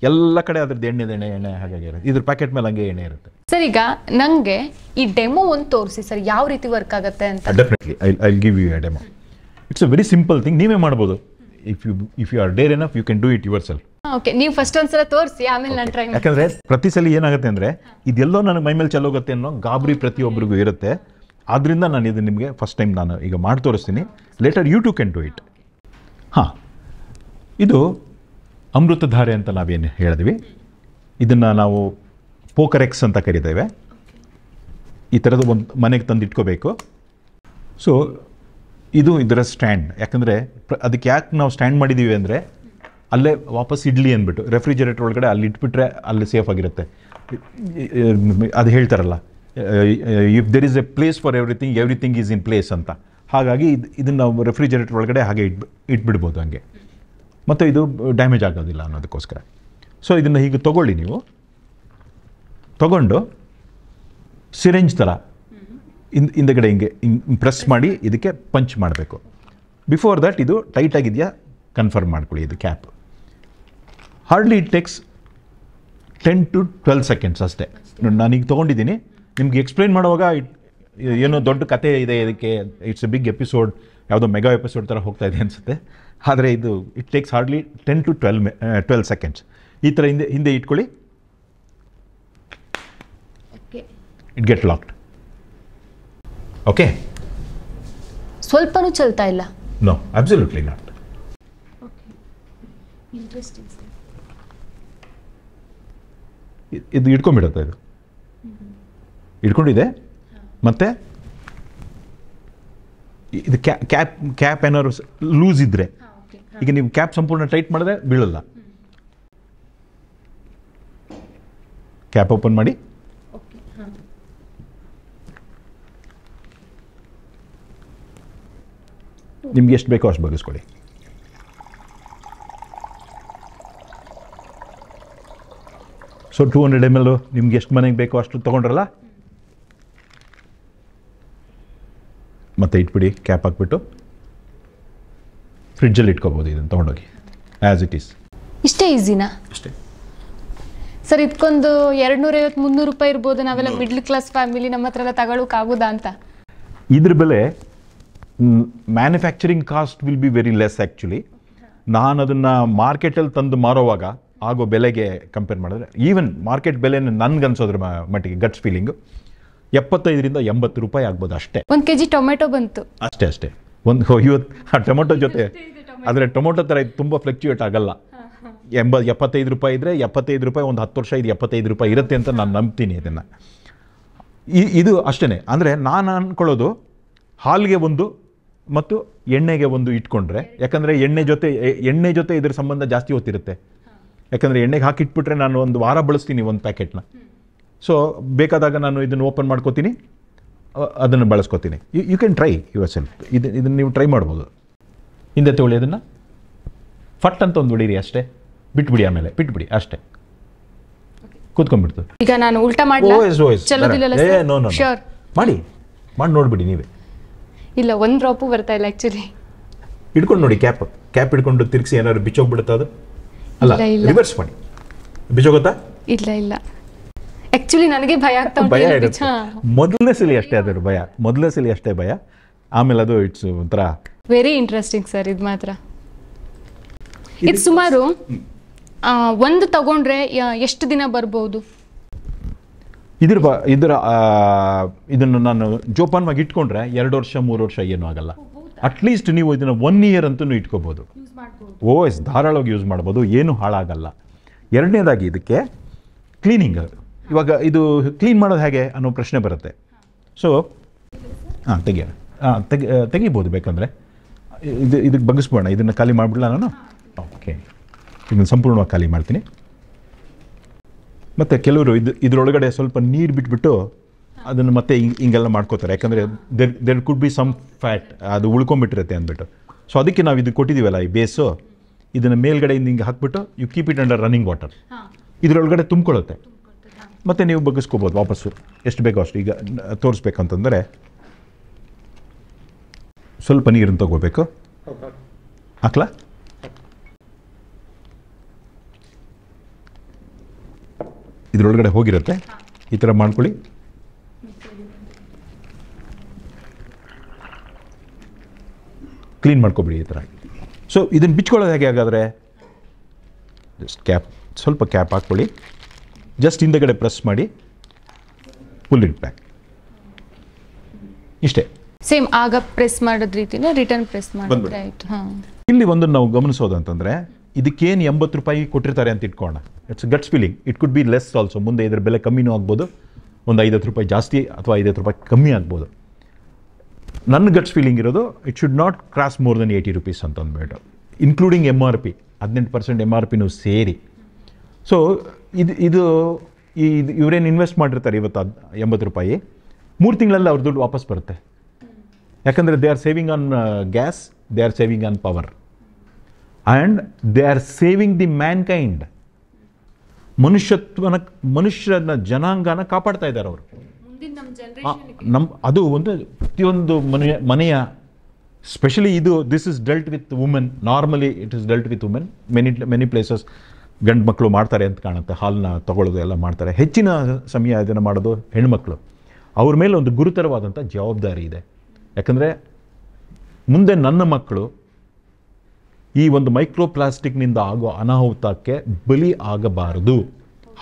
ಎಲ್ಲ ಕಡೆ ಅದ್ರದ್ದು ಎಣ್ಣೆ ಎಣ್ಣೆ ಎಣ್ಣೆ ಇರುತ್ತೆ ಇದ್ರ ಪ್ಯಾಕೆಟ್ ಮೇಲೆ ಹಂಗೆ ಎಣ್ಣೆ ಇರುತ್ತೆ ಸರ್ ಈಗ ನಂಗೆ ಈ ಡೆಮೋ ಒಂದು ತೋರಿಸಿ ಸರ್ ಯಾವ ರೀತಿ ವರ್ಕ್ ಆಗುತ್ತೆ ಅಂತ definitely I I give you demo it's a very simple thing ನೀವೇ ಮಾಡ್ಬೋದು if you if you are dare enough you can do it yourself okay ನೀವು ಫಸ್ಟ್ ಒಂದ್ಸಲ ತೋರಿಸಿ ಆಮೇಲೆ ನಾನು ಟ್ರೈ ಯಾಕಂದ್ರೆ ಪ್ರತಿ ಸಲ ಏನಾಗುತ್ತೆ ಅಂದ್ರೆ ಇದೆಲ್ಲೋ ನನಗೆ ಮೈ ಮೇಲೆ ಚಲೋಗುತ್ತೆ ಅನ್ನೋ ಗಾಬರಿ ಪ್ರತಿಯೊಬ್ಬರಿಗೂ ಇರುತ್ತೆ ಆದ್ದರಿಂದ ನಾನು ಇದು ನಿಮಗೆ ಫಸ್ಟ್ ಟೈಮ್ ನಾನು ಈಗ ಮಾಡಿ ತೋರಿಸ್ತೀನಿ later you too can do it ಹಾಂ ಇದು ಅಮೃತಧಾರೆ ಅಂತ ನಾವೇನು ಹೇಳಿದ್ವಿ ಇದನ್ನು ನಾವು ಪೋಕರೆಕ್ಸ್ ಅಂತ ಕರಿತೇವೆ ಈ ಥರದ್ದು ಒಂದು ಮನೆಗೆ ತಂದು ಇಟ್ಕೋಬೇಕು ಸೊ ಇದು ಇದರ ಸ್ಟ್ಯಾಂಡ್ ಯಾಕಂದರೆ ಅದಕ್ಕೆ ಯಾಕೆ ನಾವು ಸ್ಟ್ಯಾಂಡ್ ಮಾಡಿದ್ದೀವಿ ಅಂದರೆ ಅಲ್ಲೇ ವಾಪಸ್ ಇಡ್ಲಿ ಅಂದ್ಬಿಟ್ಟು ರೆಫ್ರಿಜರೇಟರ್ ಒಳಗಡೆ ಅಲ್ಲಿ ಇಟ್ಬಿಟ್ರೆ ಅಲ್ಲಿ ಸೇಫ್ ಆಗಿರುತ್ತೆ ಅದು ಹೇಳ್ತಾರಲ್ಲ if there is a place for everything everything is in place ಅಂತ ಹಾಗಾಗಿ ಇದು ಇದನ್ನು ನಾವು ರೆಫ್ರಿಜರೇಟರ್ ಒಳಗಡೆ ಹಾಗೆ ಇಟ್ಬಿ ಇಟ್ಬಿಡ್ಬೋದು ಹಂಗೆ ಮತ್ತು ಇದು ಡ್ಯಾಮೇಜ್ ಆಗೋದಿಲ್ಲ ಅನ್ನೋದಕ್ಕೋಸ್ಕರ ಸೊ ಇದನ್ನು ಹೀಗೆ ತೊಗೊಳ್ಳಿ ನೀವು ತಗೊಂಡು ಸಿರೆಂಜ್ ಥರ ಹಿಂದ್ ಹಿಂದಗಡೆ ಹಿಂಗೆ ಹಿಂಗೆ ಪ್ರೆಸ್ ಮಾಡಿ ಇದಕ್ಕೆ ಪಂಚ್ ಮಾಡಬೇಕು ಬಿಫೋರ್ ದಟ್ ಇದು ಟೈಟ್ ಆಗಿದೆಯಾ ಕನ್ಫರ್ಮ್ ಮಾಡ್ಕೊಳ್ಳಿ ಇದು cap hardly it takes ten to twelve seconds ಅಷ್ಟೇ ನೋಡಿ ನಾನೀಗ ತೊಗೊಂಡಿದ್ದೀನಿ ನಿಮಗೆ ಎಕ್ಸ್ಪ್ಲೈನ್ ಮಾಡುವಾಗ ಇಟ್ ಏನೋ ದೊಡ್ಡ ಕತೆ ಇದೆ ಇದಕ್ಕೆ ಇಟ್ಸ್ ಎ ಬಿಗ್ ಎಪಿಸೋಡ್ ಯಾವುದೋ ಮೆಗಾ ಎಪಿಸೋಡ್ ಥರ ಹೋಗ್ತಾ ಇದೆ ಅನಿಸುತ್ತೆ ಆದರೆ ಇದು it takes hardly ten to twelve twelve seconds ಈ ಥರ ಹಿಂದೆ ಹಿಂದೆ ಇಟ್ಕೊಳ್ಳಿ ಇಟ್ ಗೆಟ್ ಲಾಕ್ಡ್ ಓಕೆ ಸ್ವಲ್ಪನೂ ಚಲ್ತಾ ಇಲ್ಲ ನೋ ಅಬ್ಸಲ್ಯೂಟ್ಲಿ ನಾಟ್ ಇದು ಇಟ್ಕೊಂಡ್ಬಿಡುತ್ತೆ ಇದು ಇಟ್ಕೊಂಡಿದೆ ಮತ್ತೆ ಇದು ಕ್ಯಾಪ್ ಕ್ಯಾಪ್ ಏನಾದ್ರು ಲೂಸ್ ಇದ್ರೆ ಈಗ ನೀವು ಕ್ಯಾಪ್ ಸಂಪೂರ್ಣ ಟೈಟ್ ಮಾಡಿದ್ರೆ ಬೀಳಲ್ಲ ಕ್ಯಾಪ್ ಓಪನ್ ಮಾಡಿ ನಿಮ್ಗೆ ಎಷ್ಟು ಬೇಕೋ ಅಷ್ಟು ಬಗೆಸ್ಕೊಳ್ಳಿ so two hundred M L ನಿಮ್ಗೆ ಎಷ್ಟು ಮನೆಗೆ ಬೇಕೋ ಅಷ್ಟು ತೊಗೊಂಡ್ರಲ್ಲ ಮತ್ತೆ ಇಟ್ಬಿಡಿ ಕ್ಯಾಪ್ ಹಾಕ್ಬಿಟ್ಟು ಫ್ರಿಡ್ಜಲ್ಲಿ ಇಟ್ಕೋಬೋದು ಇದನ್ನ ತೊಗೊಂಡೋಗಿ ಆ್ಯಸ್ ಇಟ್ ಈಸ್ ಇಷ್ಟೇ ಈಸಿನಾ ಅಷ್ಟೇ ಸರ್ ಇದಕ್ಕೊಂದು ಎರಡು ನೂರೈವತ್ತು ಮುನ್ನೂರು ರೂಪಾಯಿ ಇರ್ಬೋದು ನಾವೆಲ್ಲ ಮಿಡ್ಲ್ ಕ್ಲಾಸ್ ಫ್ಯಾಮಿಲಿ ನಮ್ಮ ಹತ್ರ ಎಲ್ಲ ತಗೊಳ್ಳೋಕ್ಕಾಗೋದಾ ಅಂತ ಇದ್ರ ಬೆಲೆ manufacturing cost will be very less actually ನಾನು ಅದನ್ನು ಮಾರ್ಕೆಟಲ್ಲಿ ತಂದು ಮಾರೋವಾಗ ಆಗೋ ಬೆಲೆಗೆ ಕಂಪೇರ್ ಮಾಡಿದ್ರೆ ಈವನ್ ಮಾರ್ಕೆಟ್ ಬೆಲೆನ ನನಗನ್ಸೋದ್ರ ಮಟ್ಟಿಗೆ ಗಟ್ಸ್ ಫೀಲಿಂಗು ಎಪ್ಪತ್ತೈದರಿಂದ ಎಂಬತ್ತು ರೂಪಾಯಿ ಆಗ್ಬೋದು ಅಷ್ಟೇ ಒಂದು ಕೆ ಜಿ ಟೊಮೆಟೊ ಬಂತು ಅಷ್ಟೇ ಅಷ್ಟೇ ಒಂದು ಇವತ್ತು ಟೊಮೆಟೊ ಜೊತೆ ಆದರೆ ಟೊಮೆಟೊ ಥರ ಇದು ತುಂಬ ಫ್ಲಕ್ಚುಯೇಟ್ ಆಗಲ್ಲ ಎಂಬ ಎಪ್ಪತ್ತೈದು ರೂಪಾಯಿ ಇದ್ದರೆ ಎಪ್ಪತ್ತೈದು ರೂಪಾಯಿ ಒಂದು ಹತ್ತು ವರ್ಷ ಇದು ಎಪ್ಪತ್ತೈದು ರೂಪಾಯಿ ಇರುತ್ತೆ ಅಂತ ನಾನು ನಂಬ್ತೀನಿ ಇದನ್ನು ಈ ಇದು ಅಷ್ಟೇ ಅಂದರೆ ನಾನು ಅಂದ್ಕೊಳ್ಳೋದು ಹಾಲಿಗೆ ಒಂದು ಮತ್ತು ಎಣ್ಣೆಗೆ ಒಂದು ಇಟ್ಕೊಂಡ್ರೆ ಯಾಕಂದರೆ ಎಣ್ಣೆ ಜೊತೆ ಎಣ್ಣೆ ಜೊತೆ ಇದ್ರ ಸಂಬಂಧ ಜಾಸ್ತಿ ಹೊತ್ತಿರುತ್ತೆ ಯಾಕಂದರೆ ಎಣ್ಣೆಗೆ ಹಾಕಿಟ್ಬಿಟ್ರೆ ನಾನು ಒಂದು ವಾರ ಬಳಸ್ತೀನಿ ಒಂದು ಪ್ಯಾಕೆಟ್ನ ಸೊ ಬೇಕಾದಾಗ ನಾನು ಇದನ್ನು ಓಪನ್ ಮಾಡ್ಕೋತೀನಿ ಅದನ್ನು ಬಳಸ್ಕೊತೀನಿ you can try yourself ಇದು ಇದನ್ನು ನೀವು ಟ್ರೈ ಮಾಡ್ಬೋದು ಹಿಂದೆ ತೊಗೊಳ್ಳಿ ಅದನ್ನು ಫಟ್ ಅಂತ ಒಂದು ಹೊಡೀರಿ ಅಷ್ಟೇ ಬಿಟ್ಬಿಡಿ ಆಮೇಲೆ ಬಿಟ್ಬಿಡಿ ಅಷ್ಟೇ ಕೂತ್ಕೊಂಡ್ಬಿಡ್ತು ಈಗ ನಾನು ಉಲ್ಟಾ ಮಾಡಿ ಮಾಡಿ ಮಾಡಿ ನೋಡ್ಬಿಡಿ ನೀವೇ ಇಲ್ಲ ಒಂದು ಡ್ರಾಪು ಬರ್ತಾ ಇಲ್ಲ ಆ್ಯಕ್ಚುಲಿ ಹಿಡ್ಕೊಂಡು ನೋಡಿ ಕ್ಯಾಪ್ ಕ್ಯಾಪ್ ಹಿಡ್ಕೊಂಡು ತಿರುಗಿಸಿ ಏನಾದ್ರು ಬಿಚ್ಚೋಗ್ಬಿಡುತ್ತಾ ಅದು ಅಲ್ಲ ರಿವರ್ಸ್ ಮಾಡಿ ಬಿಚ್ಚೋಗುತ್ತಾ ಇಲ್ಲ ಇಲ್ಲ ಆಕ್ಚುಲಿ ನನಗೆ ಭಯ ಆಗ್ತಾ ಭಯ ಇರುತ್ತೆ ಮೊದಲನೇ ಸಲಿ ಅಷ್ಟೇ ಅದರ ಭಯ ಮೊದಲನೇ ಸಲಿ ಅಷ್ಟೇ ಭಯ ಆಮೇಲೆ ಅದು ಇಟ್ಸ್ ಒಂಥರ ವೆರಿ ಇಂಟ್ರೆಸ್ಟಿಂಗ್ ಸರ್ ಇದು ಮಾತ್ರ ಇದು ಸುಮಾರು ಒಂದು ತಗೊಂಡ್ರೆ ಎಷ್ಟು ದಿನ ಬರ್ಬೋದು ಇದ್ರ ಬ ಇದರ ಇದನ್ನು ನಾನು ಜೋಪಾನವಾಗಿ ಇಟ್ಕೊಂಡ್ರೆ ಎರಡು ವರ್ಷ ಮೂರು ವರ್ಷ ಏನೂ ಆಗಲ್ಲ ಅಟ್ಲೀಸ್ಟ್ ನೀವು ಇದನ್ನು ಒನ್ ಇಯರ್ ಅಂತೂ ಇಟ್ಕೋಬೋದು ಓ ಎಸ್ ಧಾರಾಳವಾಗಿ ಯೂಸ್ ಮಾಡ್ಬೋದು ಏನೂ ಹಾಳಾಗಲ್ಲ ಎರಡನೇದಾಗಿ ಇದಕ್ಕೆ ಕ್ಲೀನಿಂಗ್ ಇವಾಗ ಇದು ಕ್ಲೀನ್ ಮಾಡೋದು ಹೇಗೆ ಅನ್ನೋ ಪ್ರಶ್ನೆ ಬರುತ್ತೆ ಸೊ ಹಾಂ ತೆಗಿಯೋಣ ಹಾಂ ತೆಗಿ ತೆಗಿಬೋದು ಬೇಕಂದರೆ ಇದು ಇದಕ್ಕೆ ಬಗ್ಗಿಸ್ಬೋಣ ಇದನ್ನು ಖಾಲಿ ಮಾಡಿಬಿಡಲ್ಲ ನಾನು ಓಕೆ ಇದನ್ನು ಸಂಪೂರ್ಣವಾಗಿ ಖಾಲಿ ಮಾಡ್ತೀನಿ ಮತ್ತು ಕೆಲವರು ಇದು ಇದರೊಳಗಡೆ ಸ್ವಲ್ಪ ನೀರು ಬಿಟ್ಬಿಟ್ಟು ಅದನ್ನು ಮತ್ತೆ ಹಿಂಗೆ ಹಿಂಗೆಲ್ಲ ಮಾಡ್ಕೋತಾರೆ ಯಾಕಂದರೆ there there could be some fat ಅದು ಉಳ್ಕೊಂಬಿಟ್ಟಿರುತ್ತೆ ಅಂದ್ಬಿಟ್ಟು ಸೊ ಅದಕ್ಕೆ ನಾವು ಇದು ಕೊಟ್ಟಿದ್ದೀವಲ್ಲ ಈ ಬೇಸು ಇದನ್ನು ಮೇಲ್ಗಡೆಯಿಂದ ಹಿಂಗೆ ಹಾಕ್ಬಿಟ್ಟು you keep it under running water ಇದರೊಳಗಡೆ ತುಂಬ್ಕೊಳ್ಳುತ್ತೆ ಮತ್ತು ನೀವು ಬಗ್ಗಿಸ್ಕೋಬೋದು ವಾಪಸ್ಸು ಎಷ್ಟು ಬೇಕೋ ಅಷ್ಟು ಈಗ ತೋರಿಸ್ಬೇಕಂತಂದರೆ ಸ್ವಲ್ಪ ನೀರನ್ನು ತಗೋಬೇಕು ಹಾಕ್ಲಾ ಇದರೊಳಗಡೆ ಹೋಗಿರುತ್ತೆ ಈ ಥರ ಮಾಡ್ಕೊಳ್ಳಿ ಕ್ಲೀನ್ ಮಾಡ್ಕೊಬಿಡಿ ಈ ಥರ ಸೊ ಇದನ್ನು ಬಿಚ್ಕೊಳ್ಳೋದು ಹೇಗೆ ಹಾಗಾದರೆ ಜಸ್ಟ್ ಕ್ಯಾಪ್ ಸ್ವಲ್ಪ ಕ್ಯಾಪ್ ಹಾಕ್ಕೊಳ್ಳಿ ಜಸ್ಟ್ ಹಿಂದೆಗಡೆ ಪ್ರೆಸ್ ಮಾಡಿ ಫುಲ್ ಇಟ್ ಬ್ಯಾಕ್ ಇಷ್ಟೇ ಸೇಮ್ ಆಗ ಪ್ರೆಸ್ ಮಾಡಿದ ರಿಟರ್ನ್ ಪ್ರೆಸ್ ಮಾಡಿ ಇಲ್ಲಿ ಒಂದು ನಾವು ಗಮನಿಸೋದು ಅಂತಂದರೆ ಇದಕ್ಕೇನು ಎಂಬತ್ತು ರೂಪಾಯಿ ಕೊಟ್ಟಿರ್ತಾರೆ ಅಂತ ಇಟ್ಕೋಣ it's guts feeling it could be less also ಮುಂದೆ ಇದರ ಬೆಲೆ ಕಮ್ಮಿನೂ ಆಗ್ಬೋದು ಒಂದು ಐದತ್ತು ರೂಪಾಯಿ ಜಾಸ್ತಿ ಅಥವಾ ಐದತ್ತು ರೂಪಾಯಿ ಕಮ್ಮಿ ಆಗ್ಬೋದು ನನ್ನ ಗಟ್ಸ್ ಫೀಲಿಂಗ್ ಇರೋದು it should not cross more than eighty rupees ಅಂತ ಅಂದ್ಬಿಟ್ಟು ಇನ್ಕ್ಲೂಡಿಂಗ್ ಎಮ್ ಆರ್ ಪಿ ಹದಿನೆಂಟು ಪರ್ಸೆಂಟ್ ಎಮ್ ಆರ್ ಪಿನೂ ಸೇರಿ ಸೊ ಇದು ಇದು ಈ ಇದು ಇವರೇನು ಇನ್ವೆಸ್ಟ್ ಮಾಡಿರ್ತಾರೆ ಇವತ್ತು ಎಂಬತ್ತು ರೂಪಾಯಿ ಮೂರು ತಿಂಗಳಲ್ಲಿ ಅವ್ರ ದುಡ್ಡು ವಾಪಸ್ ಬರುತ್ತೆ ಯಾಕಂದರೆ they are saving on gas they are saving on power and they are saving the mankind ಮನುಷ್ಯತ್ವನ ಮನುಷ್ಯನ ಜನಾಂಗನ ಕಾಪಾಡ್ತಾ ಇದ್ದಾರೆ ಅವರು ನಮ್ಮ ಅದು ಒಂದು ಪ್ರತಿಯೊಂದು ಮನೆಯ ಮನೆಯ ಸ್ಪೆಷಲಿ ಇದು this is dealt with women normally it is dealt with women many many places ಗಂಡು ಮಕ್ಕಳು ಮಾಡ್ತಾರೆ ಅಂತ ಕಾಣುತ್ತೆ ಹಾಲನ್ನ ತಗೊಳ್ಳೋದು ಎಲ್ಲ ಮಾಡ್ತಾರೆ ಹೆಚ್ಚಿನ ಸಮಯ ಇದನ್ನು ಮಾಡೋದು ಹೆಣ್ಮಕ್ಳು ಅವ್ರ ಮೇಲೆ ಒಂದು ಗುರುತರವಾದಂಥ ಜವಾಬ್ದಾರಿ ಇದೆ ಯಾಕಂದರೆ ಮುಂದೆ ನನ್ನ ಮಕ್ಕಳು ಈ ಒಂದು ಮೈಕ್ರೋ ಪ್ಲಾಸ್ಟಿಕ್ನಿಂದ ಆಗೋ ಅನಾಹುತಕ್ಕೆ ಬಲಿ ಆಗಬಾರದು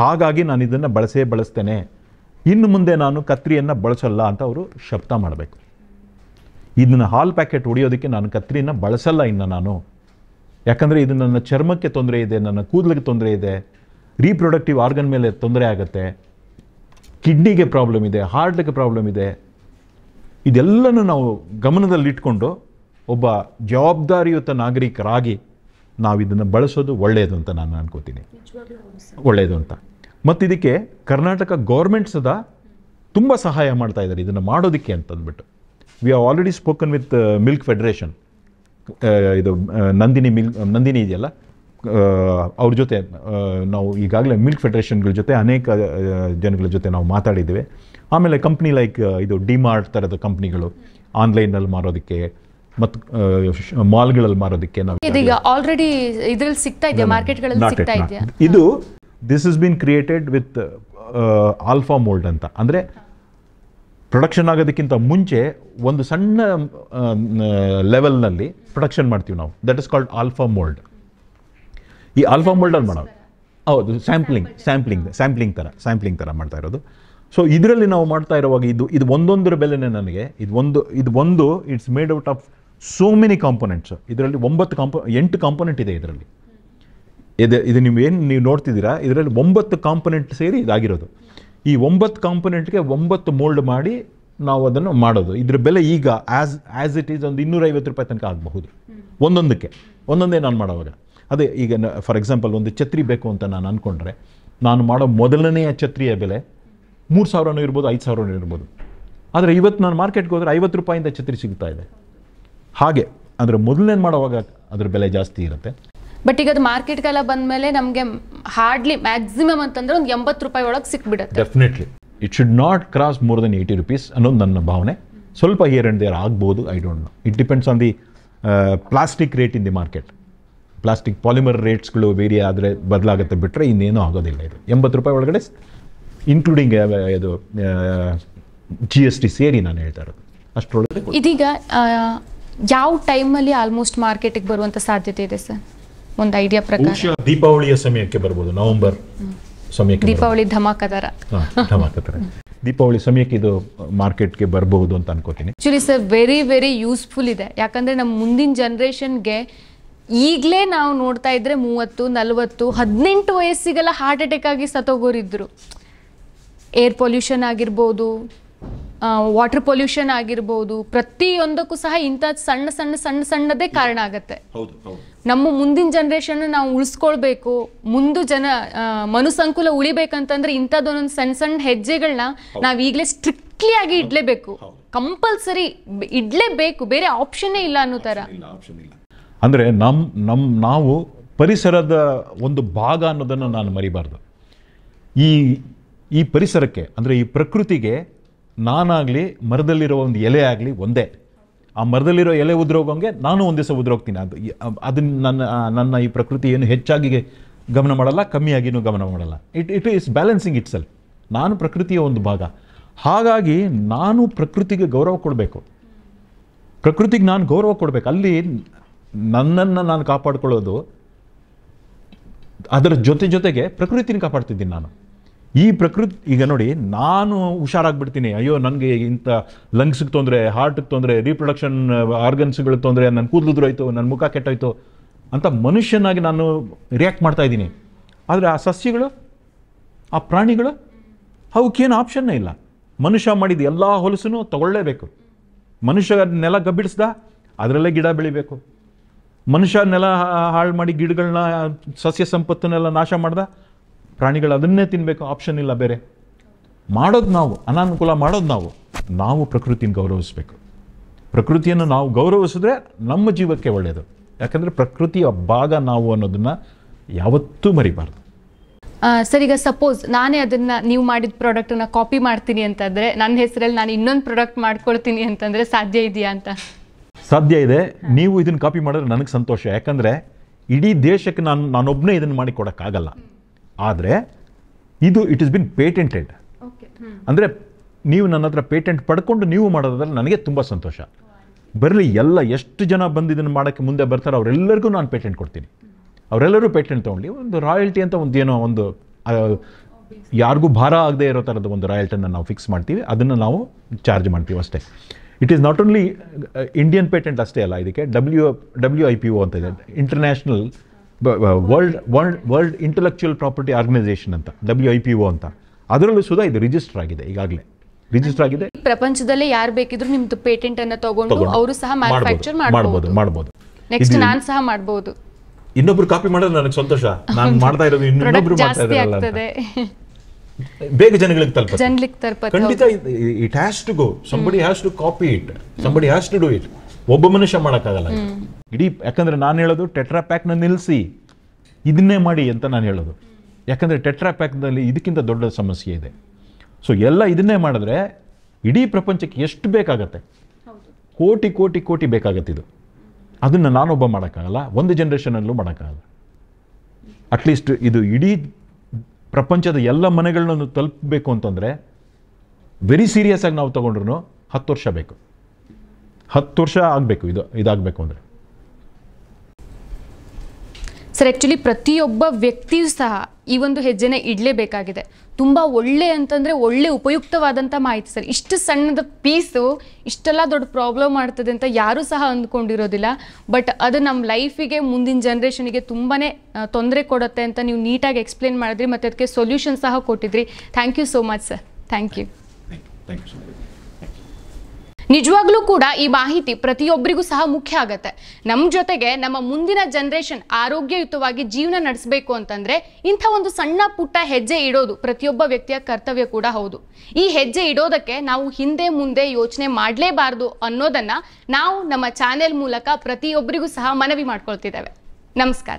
ಹಾಗಾಗಿ ನಾನು ಇದನ್ನು ಬಳಸೇ ಬಳಸ್ತೇನೆ ಇನ್ನು ಮುಂದೆ ನಾನು ಕತ್ರಿಯನ್ನು ಬಳಸಲ್ಲ ಅಂತ ಅವರು ಶಬ್ದ ಮಾಡಬೇಕು ಇದನ್ನು ಹಾಲು ಪ್ಯಾಕೆಟ್ ಹೊಡಿಯೋದಕ್ಕೆ ನಾನು ಕತ್ರಿಯನ್ನು ಬಳಸಲ್ಲ ಇನ್ನು ನಾನು ಯಾಕಂದರೆ ಇದು ನನ್ನ ಚರ್ಮಕ್ಕೆ ತೊಂದರೆ ಇದೆ ನನ್ನ ಕೂದಲಿಗೆ ತೊಂದರೆ ಇದೆ ರೀಪ್ರೊಡಕ್ಟಿವ್ ಆರ್ಗನ್ ಮೇಲೆ ತೊಂದರೆ ಆಗುತ್ತೆ ಕಿಡ್ನಿಗೆ ಪ್ರಾಬ್ಲಮ್ ಇದೆ ಹಾರ್ಟ್ಗೆ ಪ್ರಾಬ್ಲಮ್ ಇದೆ ಇದೆಲ್ಲನೂ ನಾವು ಗಮನದಲ್ಲಿಟ್ಕೊಂಡು ಒಬ್ಬ ಜವಾಬ್ದಾರಿಯುತ ನಾಗರಿಕರಾಗಿ ನಾವು ಇದನ್ನು ಬಳಸೋದು ಒಳ್ಳೆಯದು ಅಂತ ನಾನು ಅನ್ಕೋತೀನಿ ಒಳ್ಳೆಯದು ಅಂತ ಮತ್ತು ಇದಕ್ಕೆ ಕರ್ನಾಟಕ ಗೌರ್ಮೆಂಟ್ ಸದಾ ತುಂಬ ಸಹಾಯ ಮಾಡ್ತಾ ಇದ್ದಾರೆ ಇದನ್ನು ಮಾಡೋದಕ್ಕೆ ಅಂತಂದ್ಬಿಟ್ಟು we are already spoken with milk federation ಇದು ನಂದಿನಿ ಮಿಲ್ಕ್ ನಂದಿನಿ ಇದೆಯಲ್ಲ ಅವ್ರ ಜೊತೆ ನಾವು ಈಗಾಗಲೇ ಮಿಲ್ಕ್ ಫೆಡರೇಷನ್ಗಳ ಜೊತೆ ಅನೇಕ ಜನಗಳ ಜೊತೆ ನಾವು ಮಾತಾಡಿದ್ವಿ ಆಮೇಲೆ ಕಂಪ್ನಿ ಲೈಕ್ ಇದು ಡಿಮಾರ್ಟ್ ಥರದ ಕಂಪ್ನಿಗಳು ಆನ್ಲೈನಲ್ಲಿ ಮಾರೋದಕ್ಕೆ ಮತ್ತು ಮಾಲ್ಗಳಲ್ಲಿ ಮಾರೋದಕ್ಕೆ ನಾವು ಇದೀಗ ಆಲ್ರೆಡಿ ಇದರಲ್ಲಿ ಸಿಗ್ತಾ ಇದೆಯಾ ಮಾರ್ಕೆಟ್ಗಳಲ್ಲಿ ಸಿಗ್ತಾ ಇದೆಯಾ ಇದು this is been created with alpha mould ಅಂತ ಅಂದರೆ ಪ್ರೊಡಕ್ಷನ್ ಆಗೋದಕ್ಕಿಂತ ಮುಂಚೆ ಒಂದು ಸಣ್ಣ ಲೆವೆಲ್ನಲ್ಲಿ ಪ್ರೊಡಕ್ಷನ್ ಮಾಡ್ತೀವಿ ನಾವು that is called alpha mould ಈ ಆಲ್ಫಾ ಮೋಲ್ಡಲ್ಲಿ ಮಾಡೋದು ಹೌದು ಸ್ಯಾಂಪ್ಲಿಂಗ್ ಸ್ಯಾಂಪ್ಲಿಂಗ್ ಸ್ಯಾಂಪ್ಲಿಂಗ್ ಥರ ಸ್ಯಾಂಪ್ಲಿಂಗ್ ಥರ ಮಾಡ್ತಾ ಇರೋದು ಸೊ ಇದರಲ್ಲಿ ನಾವು ಮಾಡ್ತಾ ಇರುವಾಗ ಇದು ಇದು ಒಂದೊಂದರ ಬೆಲೆನೇ ನನಗೆ ಇದು ಒಂದು ಇದು ಒಂದು it's made out of so many components ಇದರಲ್ಲಿ ಒಂಬತ್ತು ಕಾಂಪೊ ಎಂಟು ಕಾಂಪೊನೆಂಟ್ ಇದೆ ಇದರಲ್ಲಿ ಇದು ಇದು ನೀವು ಏನು ನೀವು ನೋಡ್ತಿದ್ದೀರಾ ಇದರಲ್ಲಿ ಒಂಬತ್ತು ಕಾಂಪೊನೆಂಟ್ ಸೇರಿ ಇದಾಗಿರೋದು ಈ ಒಂಬತ್ತು ಕಾಂಪೊನೆಂಟ್ಗೆ ಒಂಬತ್ತು ಮೋಲ್ಡ್ ಮಾಡಿ ನಾವು ಅದನ್ನು ಮಾಡೋದು ಇದ್ರ ಬೆಲೆ ಈಗ ಆ್ಯಸ್ ಆ್ಯಸ್ ಇಟ್ ಈಸ್ ಒಂದು ಇನ್ನೂರೈವತ್ತು ರೂಪಾಯಿ ತನಕ ಆಗಬಹುದು ಒಂದೊಂದಕ್ಕೆ ಒಂದೊಂದೇ ನಾನು ಮಾಡೋವಾಗ ಅದೇ ಈಗ ಫಾರ್ ಎಕ್ಸಾಂಪಲ್ ಒಂದು ಛತ್ರಿ ಬೇಕು ಅಂತ ನಾನು ಅಂದ್ಕೊಂಡ್ರೆ ನಾನು ಮಾಡೋ ಮೊದಲನೆಯ ಛತ್ರಿಯ ಬೆಲೆ ಮೂರು ಸಾವಿರನೂ ಇರ್ಬೋದು ಐದು ಸಾವಿರನೂ ಇರ್ಬೋದು ಆದರೆ ಇವತ್ತು ನಾನು ಮಾರ್ಕೆಟ್ಗೆ ಹೋದರೆ ಐವತ್ತು ರೂಪಾಯಿಂದ ಛತ್ರಿ ಸಿಗ್ತಾ ಇದೆ ಹಾಗೆ ಅಂದರೆ ಮೊದಲನೇ ಮಾಡೋವಾಗ ಅದ್ರ ಬೆಲೆ ಜಾಸ್ತಿ ಇರುತ್ತೆ ಬಟ್ ಈಗ ಅದು ಮಾರ್ಕೆಟ್ಗೆಲ್ಲ ಬಂದಮೇಲೆ ನಮಗೆ ಹಾರ್ಡ್ಲಿ ಮ್ಯಾಕ್ಸಿಮಮ್ ಅಂತಂದ್ರೆ ಒಂದು ಎಂಬತ್ತು ರೂಪಾಯಿ ಒಳಗೆ ಸಿಕ್ಬಿಡುತ್ತೆ definitely it should not cross more than eighty rupees ಅನ್ನೋದು ನನ್ನ ಭಾವನೆ ಸ್ವಲ್ಪ ಹಿಯರ್ ಅಂಡ್ ದೇರ್ ಆಗ್ಬೋದು I don't know it depends on the plastic rate in the market plastic polymer ರೇಟ್ಸ್ಗಳು ವೇರಿ ಆದರೆ ಬದಲಾಗುತ್ತೆ ಬಿಟ್ಟರೆ ಇನ್ನೇನೂ ಆಗೋದಿಲ್ಲ ಇದು ಎಂಬತ್ತು ರೂಪಾಯಿ ಒಳಗಡೆ ಇನ್ಕ್ಲೂಡಿಂಗ್ uh, ಇದು ಜಿ ಎಸ್ ಟಿ ಸೇರಿ ನಾನು ಹೇಳ್ತಾ ಇರೋದು ಅಷ್ಟರೊಳಗೆ ಇದೀಗ ಯಾವ ಟೈಮಲ್ಲಿ ಆಲ್ಮೋಸ್ಟ್ ಮಾರ್ಕೆಟಿಗೆ ಬರುವಂಥ ಸಾಧ್ಯತೆ ಇದೆ ಸರ್ ಒಂದು ಐಡಿಯಾ ಪ್ರಕಾರ ದೀಪಾವಳಿಯ ಸಮಯಕ್ಕೆ ಬರಬಹುದು ನವೆಂಬರ್ ಸಮಯಕ್ಕೆ ದೀಪಾವಳಿ ಧಮಾಕದರ ಧಮಾಕದರ ದೀಪಾವಳಿ ಸಮಯಕ್ಕೆ ಇದು ಮಾರ್ಕೆಟ್ಗೆ ಬರಬಹುದು ಅಂತ ಅನ್ಕೋತೀನಿ actually sir very very useful ಇದೆ ಯಾಕಂದ್ರೆ ನಮ್ಮ ಮುಂದಿನ ಜನರೇಷನ್ಗೆ ಈಗಲೇ ನಾವು ನೋಡ್ತಾ ಇದ್ರೆ ಮೂವತ್ತು ನಲವತ್ತು ಹದಿನೆಂಟು ವಯಸ್ಸಿಗೆಲ್ಲ ಹಾರ್ಟ್ ಅಟ್ಯಾಕ್ ಆಗಿ ಸತ್ತೋಗೋರಿದ್ರು ಏರ್ ಪೊಲ್ಯೂಷನ್ ಆಗಿರ್ಬೋದು ವಾಟರ್ ಪೊಲ್ಯೂಷನ್ ಆಗಿರ್ಬೋದು ಪ್ರತಿಯೊಂದಕ್ಕೂ ಸಹ ಇಂಥ ಸಣ್ಣ ಸಣ್ಣ ಸಣ್ಣ ಸಣ್ಣದೇ ಕಾರಣ ಆಗುತ್ತೆ ನಮ್ಮ ಮುಂದಿನ ಜನ್ರೇಷನ್ ನಾವು ಉಳಿಸ್ಕೊಳ್ಬೇಕು ಮುಂದೆ ಜನ ಮನುಸಂಕುಲ ಉಳಿಬೇಕಂತಂದ್ರೆ ಇಂಥದ್ದೊಂದೊಂದು ಸಣ್ಣ ಸಣ್ಣ ಹೆಜ್ಜೆಗಳನ್ನ ನಾವು ಈಗಲೇ ಸ್ಟ್ರಿಕ್ಟ್ಲಿ ಆಗಿ ಇಡ್ಲೇಬೇಕು ಕಂಪಲ್ಸರಿ ಇಡ್ಲೇಬೇಕು ಬೇರೆ ಆಪ್ಷನ್ನೇ ಇಲ್ಲ ಅನ್ನೋ ತರ ಅಂದ್ರೆ ನಮ್ ನಮ್ ನಾವು ಪರಿಸರದ ಒಂದು ಭಾಗ ಅನ್ನೋದನ್ನು ನಾನು ಮರಿಬಾರ್ದು ಈ ಈ ಪರಿಸರಕ್ಕೆ ಅಂದರೆ ಈ ಪ್ರಕೃತಿಗೆ ನಾನಾಗಲಿ ಮರದಲ್ಲಿರೋ ಒಂದು ಎಲೆ ಆಗಲಿ ಒಂದೇ ಆ ಮರದಲ್ಲಿರೋ ಎಲೆ ಉದ್ರೋಗಂಗೆ ನಾನು ಒಂದು ದಿವಸ ಉದ್ರೋಗ್ತೀನಿ ಅದು ಅದನ್ನ ನನ್ನ ನನ್ನ ಈ ಪ್ರಕೃತಿ ಏನು ಹೆಚ್ಚಾಗಿ ಗಮನ ಮಾಡಲ್ಲ ಕಮ್ಮಿಯಾಗಿನೂ ಗಮನ ಮಾಡಲ್ಲ it it is balancing it ನಾನು ಪ್ರಕೃತಿಯ ಒಂದು ಭಾಗ ಹಾಗಾಗಿ ನಾನು ಪ್ರಕೃತಿಗೆ ಗೌರವ ಕೊಡಬೇಕು ಪ್ರಕೃತಿಗೆ ನಾನು ಗೌರವ ಕೊಡಬೇಕು ಅಲ್ಲಿ ನನ್ನನ್ನು ನಾನು ಕಾಪಾಡ್ಕೊಳ್ಳೋದು ಅದರ ಜೊತೆ ಜೊತೆಗೆ ಪ್ರಕೃತಿನ ಕಾಪಾಡ್ತಿದ್ದೀನಿ ನಾನು ಈ ಪ್ರಕೃತಿ ಈಗ ನೋಡಿ ನಾನು ಹುಷಾರಾಗ್ಬಿಡ್ತೀನಿ ಅಯ್ಯೋ ನನಗೆ ಇಂಥ ಲಂಗ್ಸ್ಗೆ ತೊಂದರೆ ಹಾರ್ಟ್ಗೆ ತೊಂದರೆ ರೀಪ್ರೊಡಕ್ಷನ್ ಆರ್ಗನ್ಸ್ಗಳಿಗೆ uh, ತೊಂದರೆ ನನ್ನ ಕೂದಲುದ್ರೋಯ್ತು ನನ್ನ ಮುಖ ಕೆಟ್ಟೋಯ್ತು ಅಂತ ಮನುಷ್ಯನಾಗಿ ನಾನು ರಿಯಾಕ್ಟ್ ಮಾಡ್ತಾ ಇದ್ದೀನಿ ಆದರೆ ಆ ಸಸ್ಯಗಳು ಆ ಪ್ರಾಣಿಗಳು ಅವಕ್ಕೇನು ಆಪ್ಷನ್ನೇ ಇಲ್ಲ ಮನುಷ್ಯ ಮಾಡಿದ ಎಲ್ಲ ಹೊಲಸೂ ತಗೊಳ್ಳೇಬೇಕು ಮನುಷ್ಯ ನೆಲ ಗಬ್ಬಿಡಿಸ್ದ ಅದರಲ್ಲೇ ಗಿಡ ಬೆಳಿಬೇಕು ಮನುಷ್ಯ ನೆಲ ಹಾಳು ಮಾಡಿ ಗಿಡಗಳನ್ನ ಸಸ್ಯ ಸಂಪತ್ತನ್ನೆಲ್ಲ ನಾಶ ಮಾಡ್ದೆ ಪ್ರಾಣಿಗಳು ಅದನ್ನೇ ತಿನ್ನಬೇಕು ಆಪ್ಷನ್ ಇಲ್ಲ ಬೇರೆ ಮಾಡೋದು ನಾವು ಅನಾನುಕೂಲ ಮಾಡೋದು ನಾವು ನಾವು ಪ್ರಕೃತಿನ ಗೌರವಿಸಬೇಕು ಪ್ರಕೃತಿಯನ್ನು ನಾವು ಗೌರವಿಸಿದ್ರೆ ನಮ್ಮ ಜೀವಕ್ಕೆ ಒಳ್ಳೆಯದು ಯಾಕಂದರೆ ಪ್ರಕೃತಿಯ ಭಾಗ ನಾವು ಅನ್ನೋದನ್ನು ಯಾವತ್ತೂ ಮರಿಬಾರ್ದು ಸರ್ ಈಗ ಸಪೋಸ್ ನಾನೇ ಅದನ್ನು ನೀವು ಮಾಡಿದ ಪ್ರಾಡಕ್ಟನ್ನು ಕಾಪಿ ಮಾಡ್ತೀನಿ ಅಂತಂದರೆ ನನ್ನ ಹೆಸರಲ್ಲಿ ನಾನು ಇನ್ನೊಂದು ಪ್ರಾಡಕ್ಟ್ ಮಾಡ್ಕೊಳ್ತೀನಿ ಅಂತಂದರೆ ಸಾಧ್ಯ ಇದೆಯಾ ಅಂತ ಸಾಧ್ಯ ಇದೆ ನೀವು ಇದನ್ನು ಕಾಪಿ ಮಾಡಿದ್ರೆ ನನಗೆ ಸಂತೋಷ ಯಾಕಂದರೆ ಇಡೀ ದೇಶಕ್ಕೆ ನಾನು ನಾನೊಬ್ಬನೇ ಇದನ್ನು ಮಾಡಿ ಕೊಡೋಕ್ಕಾಗಲ್ಲ ಆದರೆ ಇದು ಇಟ್ ಇಸ್ ಬಿನ್ ಪೇಟೆಂಟೆಡ್ ಅಂದರೆ ನೀವು ನನ್ನ ಹತ್ರ ಪೇಟೆಂಟ್ ಪಡ್ಕೊಂಡು ನೀವು ಮಾಡೋದ್ರಲ್ಲಿ ನನಗೆ ತುಂಬ ಸಂತೋಷ ಬರಲಿ ಎಲ್ಲ ಎಷ್ಟು ಜನ ಬಂದು ಇದನ್ನು ಮಾಡೋಕ್ಕೆ ಮುಂದೆ ಬರ್ತಾರೆ ಅವರೆಲ್ಲರಿಗೂ ನಾನು ಪೇಟೆಂಟ್ ಕೊಡ್ತೀನಿ ಅವರೆಲ್ಲರೂ ಪೇಟೆಂಟ್ ತೊಗೊಂಡು ಒಂದು ರಾಯಲ್ಟಿ ಅಂತ ಒಂದು ಏನೋ ಒಂದು ಯಾರಿಗೂ ಭಾರ ಆಗದೆ ಇರೋ ಥರದ ಒಂದು ರಾಯಲ್ಟನ್ನು ನಾವು ಫಿಕ್ಸ್ ಮಾಡ್ತೀವಿ ಅದನ್ನು ನಾವು ಚಾರ್ಜ್ ಮಾಡ್ತೀವಿ ಅಷ್ಟೇ it is not only Indian patent ಅಷ್ಟೇ ಅಲ್ಲ ಇದಕ್ಕೆ W W I P O ಅಂತ ಇದೆ international world world world intellectual property organisation ಅಂತ ಡಬ್ಲ್ಯೂ ಐ ಪಿ ಒ ಅಂತ ಅದರಲ್ಲೂ ಸುಧಾ ಇದು ರಿಜಿಸ್ಟರ್ ಆಗಿದೆ ಈಗಾಗಲೇ ರಿಜಿಸ್ಟರ್ ಆಗಿದೆ ಪ್ರಪಂಚದಲ್ಲೇ ಯಾರು ಬೇಕಿದ್ರು ನಿಮ್ದು ಪೇಟೆಂಟ್ ಅನ್ನು ತಗೊಂಡು ಅವರು ಸಹ ಮ್ಯಾನುಫ್ಯಾಕ್ಚರ್ ಮಾಡಬಹುದು ಮಾಡಬಹುದು ನೆಕ್ಸ್ಟ್ ನಾನು ಸಹ ಮಾಡಬಹುದು ಇನ್ನೊಬ್ರು ಕಾಪಿ ಮಾಡಿದ್ರೆ ನನಗೆ ಸಂತೋಷ ನಾನು ಮಾಡ್ತಾ ಇರೋದು ಇನ್ನೊಬ್ರು ಮಾಡ್ತಾ ಇರಲ್ಲ ಬೇಗ ಜನಗಳಿಗೆ ತಲುಪ ಜನಗಳಿಗೆ ತಲುಪ ಖಂಡಿತ it has to go somebody has to copy it somebody has to do it ಒಬ್ಬ ಮನುಷ್ಯ ಮಾಡೋಕ್ಕಾಗಲ್ಲ ಇಡೀ ಯಾಕಂದರೆ ನಾನು ಹೇಳೋದು ಟೆಟ್ರಾ ಪ್ಯಾಕ್ನ ನಿಲ್ಲಿಸಿ ಇದನ್ನೇ ಮಾಡಿ ಅಂತ ನಾನು ಹೇಳೋದು ಯಾಕಂದರೆ ಟೆಟ್ರಾ ಪ್ಯಾಕ್ನಲ್ಲಿ ಇದಕ್ಕಿಂತ ದೊಡ್ಡ ಸಮಸ್ಯೆ ಇದೆ ಸೊ ಎಲ್ಲ ಇದನ್ನೇ ಮಾಡಿದ್ರೆ ಇಡೀ ಪ್ರಪಂಚಕ್ಕೆ ಎಷ್ಟು ಬೇಕಾಗತ್ತೆ ಕೋಟಿ ಕೋಟಿ ಕೋಟಿ ಬೇಕಾಗತ್ತೆ ಇದು ಅದನ್ನು ನಾನೊಬ್ಬ ಮಾಡೋಕ್ಕಾಗಲ್ಲ ಒಂದು ಜನ್ರೇಷನಲ್ಲೂ ಮಾಡೋಕ್ಕಾಗಲ್ಲ ಅಟ್ಲೀಸ್ಟ್ ಇದು ಇಡೀ ಪ್ರಪಂಚದ ಎಲ್ಲ ಮನೆಗಳನ್ನು ತಲುಪಬೇಕು ಅಂತಂದರೆ ವೆರಿ ಸೀರಿಯಸ್ ಆಗಿ ನಾವು ತೊಗೊಂಡ್ರು ಹತ್ತು ವರ್ಷ ಬೇಕು ಹತ್ತು ವರ್ಷ ಆಗಬೇಕು ಇದು ಇದಾಗಬೇಕು ಅಂದರೆ ಸರ್ ಆ್ಯಕ್ಚುಲಿ ಪ್ರತಿಯೊಬ್ಬ ವ್ಯಕ್ತಿಯು ಸಹ ಈ ಒಂದು ಹೆಜ್ಜೆನೆ ಇಡಲೇಬೇಕಾಗಿದೆ ತುಂಬ ಒಳ್ಳೆ ಅಂತಂದರೆ ಒಳ್ಳೆ ಉಪಯುಕ್ತವಾದಂಥ ಮಾಹಿತಿ ಸರ್ ಇಷ್ಟು ಸಣ್ಣದ ಪೀಸು ಇಷ್ಟೆಲ್ಲ ದೊಡ್ಡ ಪ್ರಾಬ್ಲಮ್ ಮಾಡ್ತದೆ ಅಂತ ಯಾರೂ ಸಹ ಅಂದ್ಕೊಂಡಿರೋದಿಲ್ಲ ಬಟ್ ಅದು ನಮ್ಮ ಲೈಫಿಗೆ ಮುಂದಿನ ಜನ್ರೇಷನಿಗೆ ತುಂಬಾ ತೊಂದರೆ ಕೊಡುತ್ತೆ ಅಂತ ನೀವು ನೀಟಾಗಿ ಎಕ್ಸ್ಪ್ಲೇನ್ ಮಾಡಿದ್ರಿ ಮತ್ತು ಅದಕ್ಕೆ ಸೊಲ್ಯೂಷನ್ ಸಹ ಕೊಟ್ಟಿದ್ರಿ thank you so much sir thank you thank you ನಿಜವಾಗ್ಲೂ ಕೂಡ ಈ ಮಾಹಿತಿ ಪ್ರತಿಯೊಬ್ಬರಿಗೂ ಸಹ ಮುಖ್ಯ ಆಗತ್ತೆ ನಮ್ಮ ಜೊತೆಗೆ ನಮ್ಮ ಮುಂದಿನ ಜನರೇಷನ್ ಆರೋಗ್ಯಯುತವಾಗಿ ಜೀವನ ನಡೆಸಬೇಕು ಅಂತಂದ್ರೆ ಇಂಥ ಒಂದು ಸಣ್ಣ ಪುಟ್ಟ ಹೆಜ್ಜೆ ಇಡೋದು ಪ್ರತಿಯೊಬ್ಬ ವ್ಯಕ್ತಿಯ ಕರ್ತವ್ಯ ಕೂಡ ಹೌದು ಈ ಹೆಜ್ಜೆ ಇಡೋದಕ್ಕೆ ನಾವು ಹಿಂದೆ ಮುಂದೆ ಯೋಚನೆ ಮಾಡಲೇಬಾರದು ಅನ್ನೋದನ್ನ ನಾವು ನಮ್ಮ ಚಾನೆಲ್ ಮೂಲಕ ಪ್ರತಿಯೊಬ್ಬರಿಗೂ ಸಹ ಮನವಿ ಮಾಡ್ಕೊಳ್ತಿದ್ದೇವೆ ನಮಸ್ಕಾರ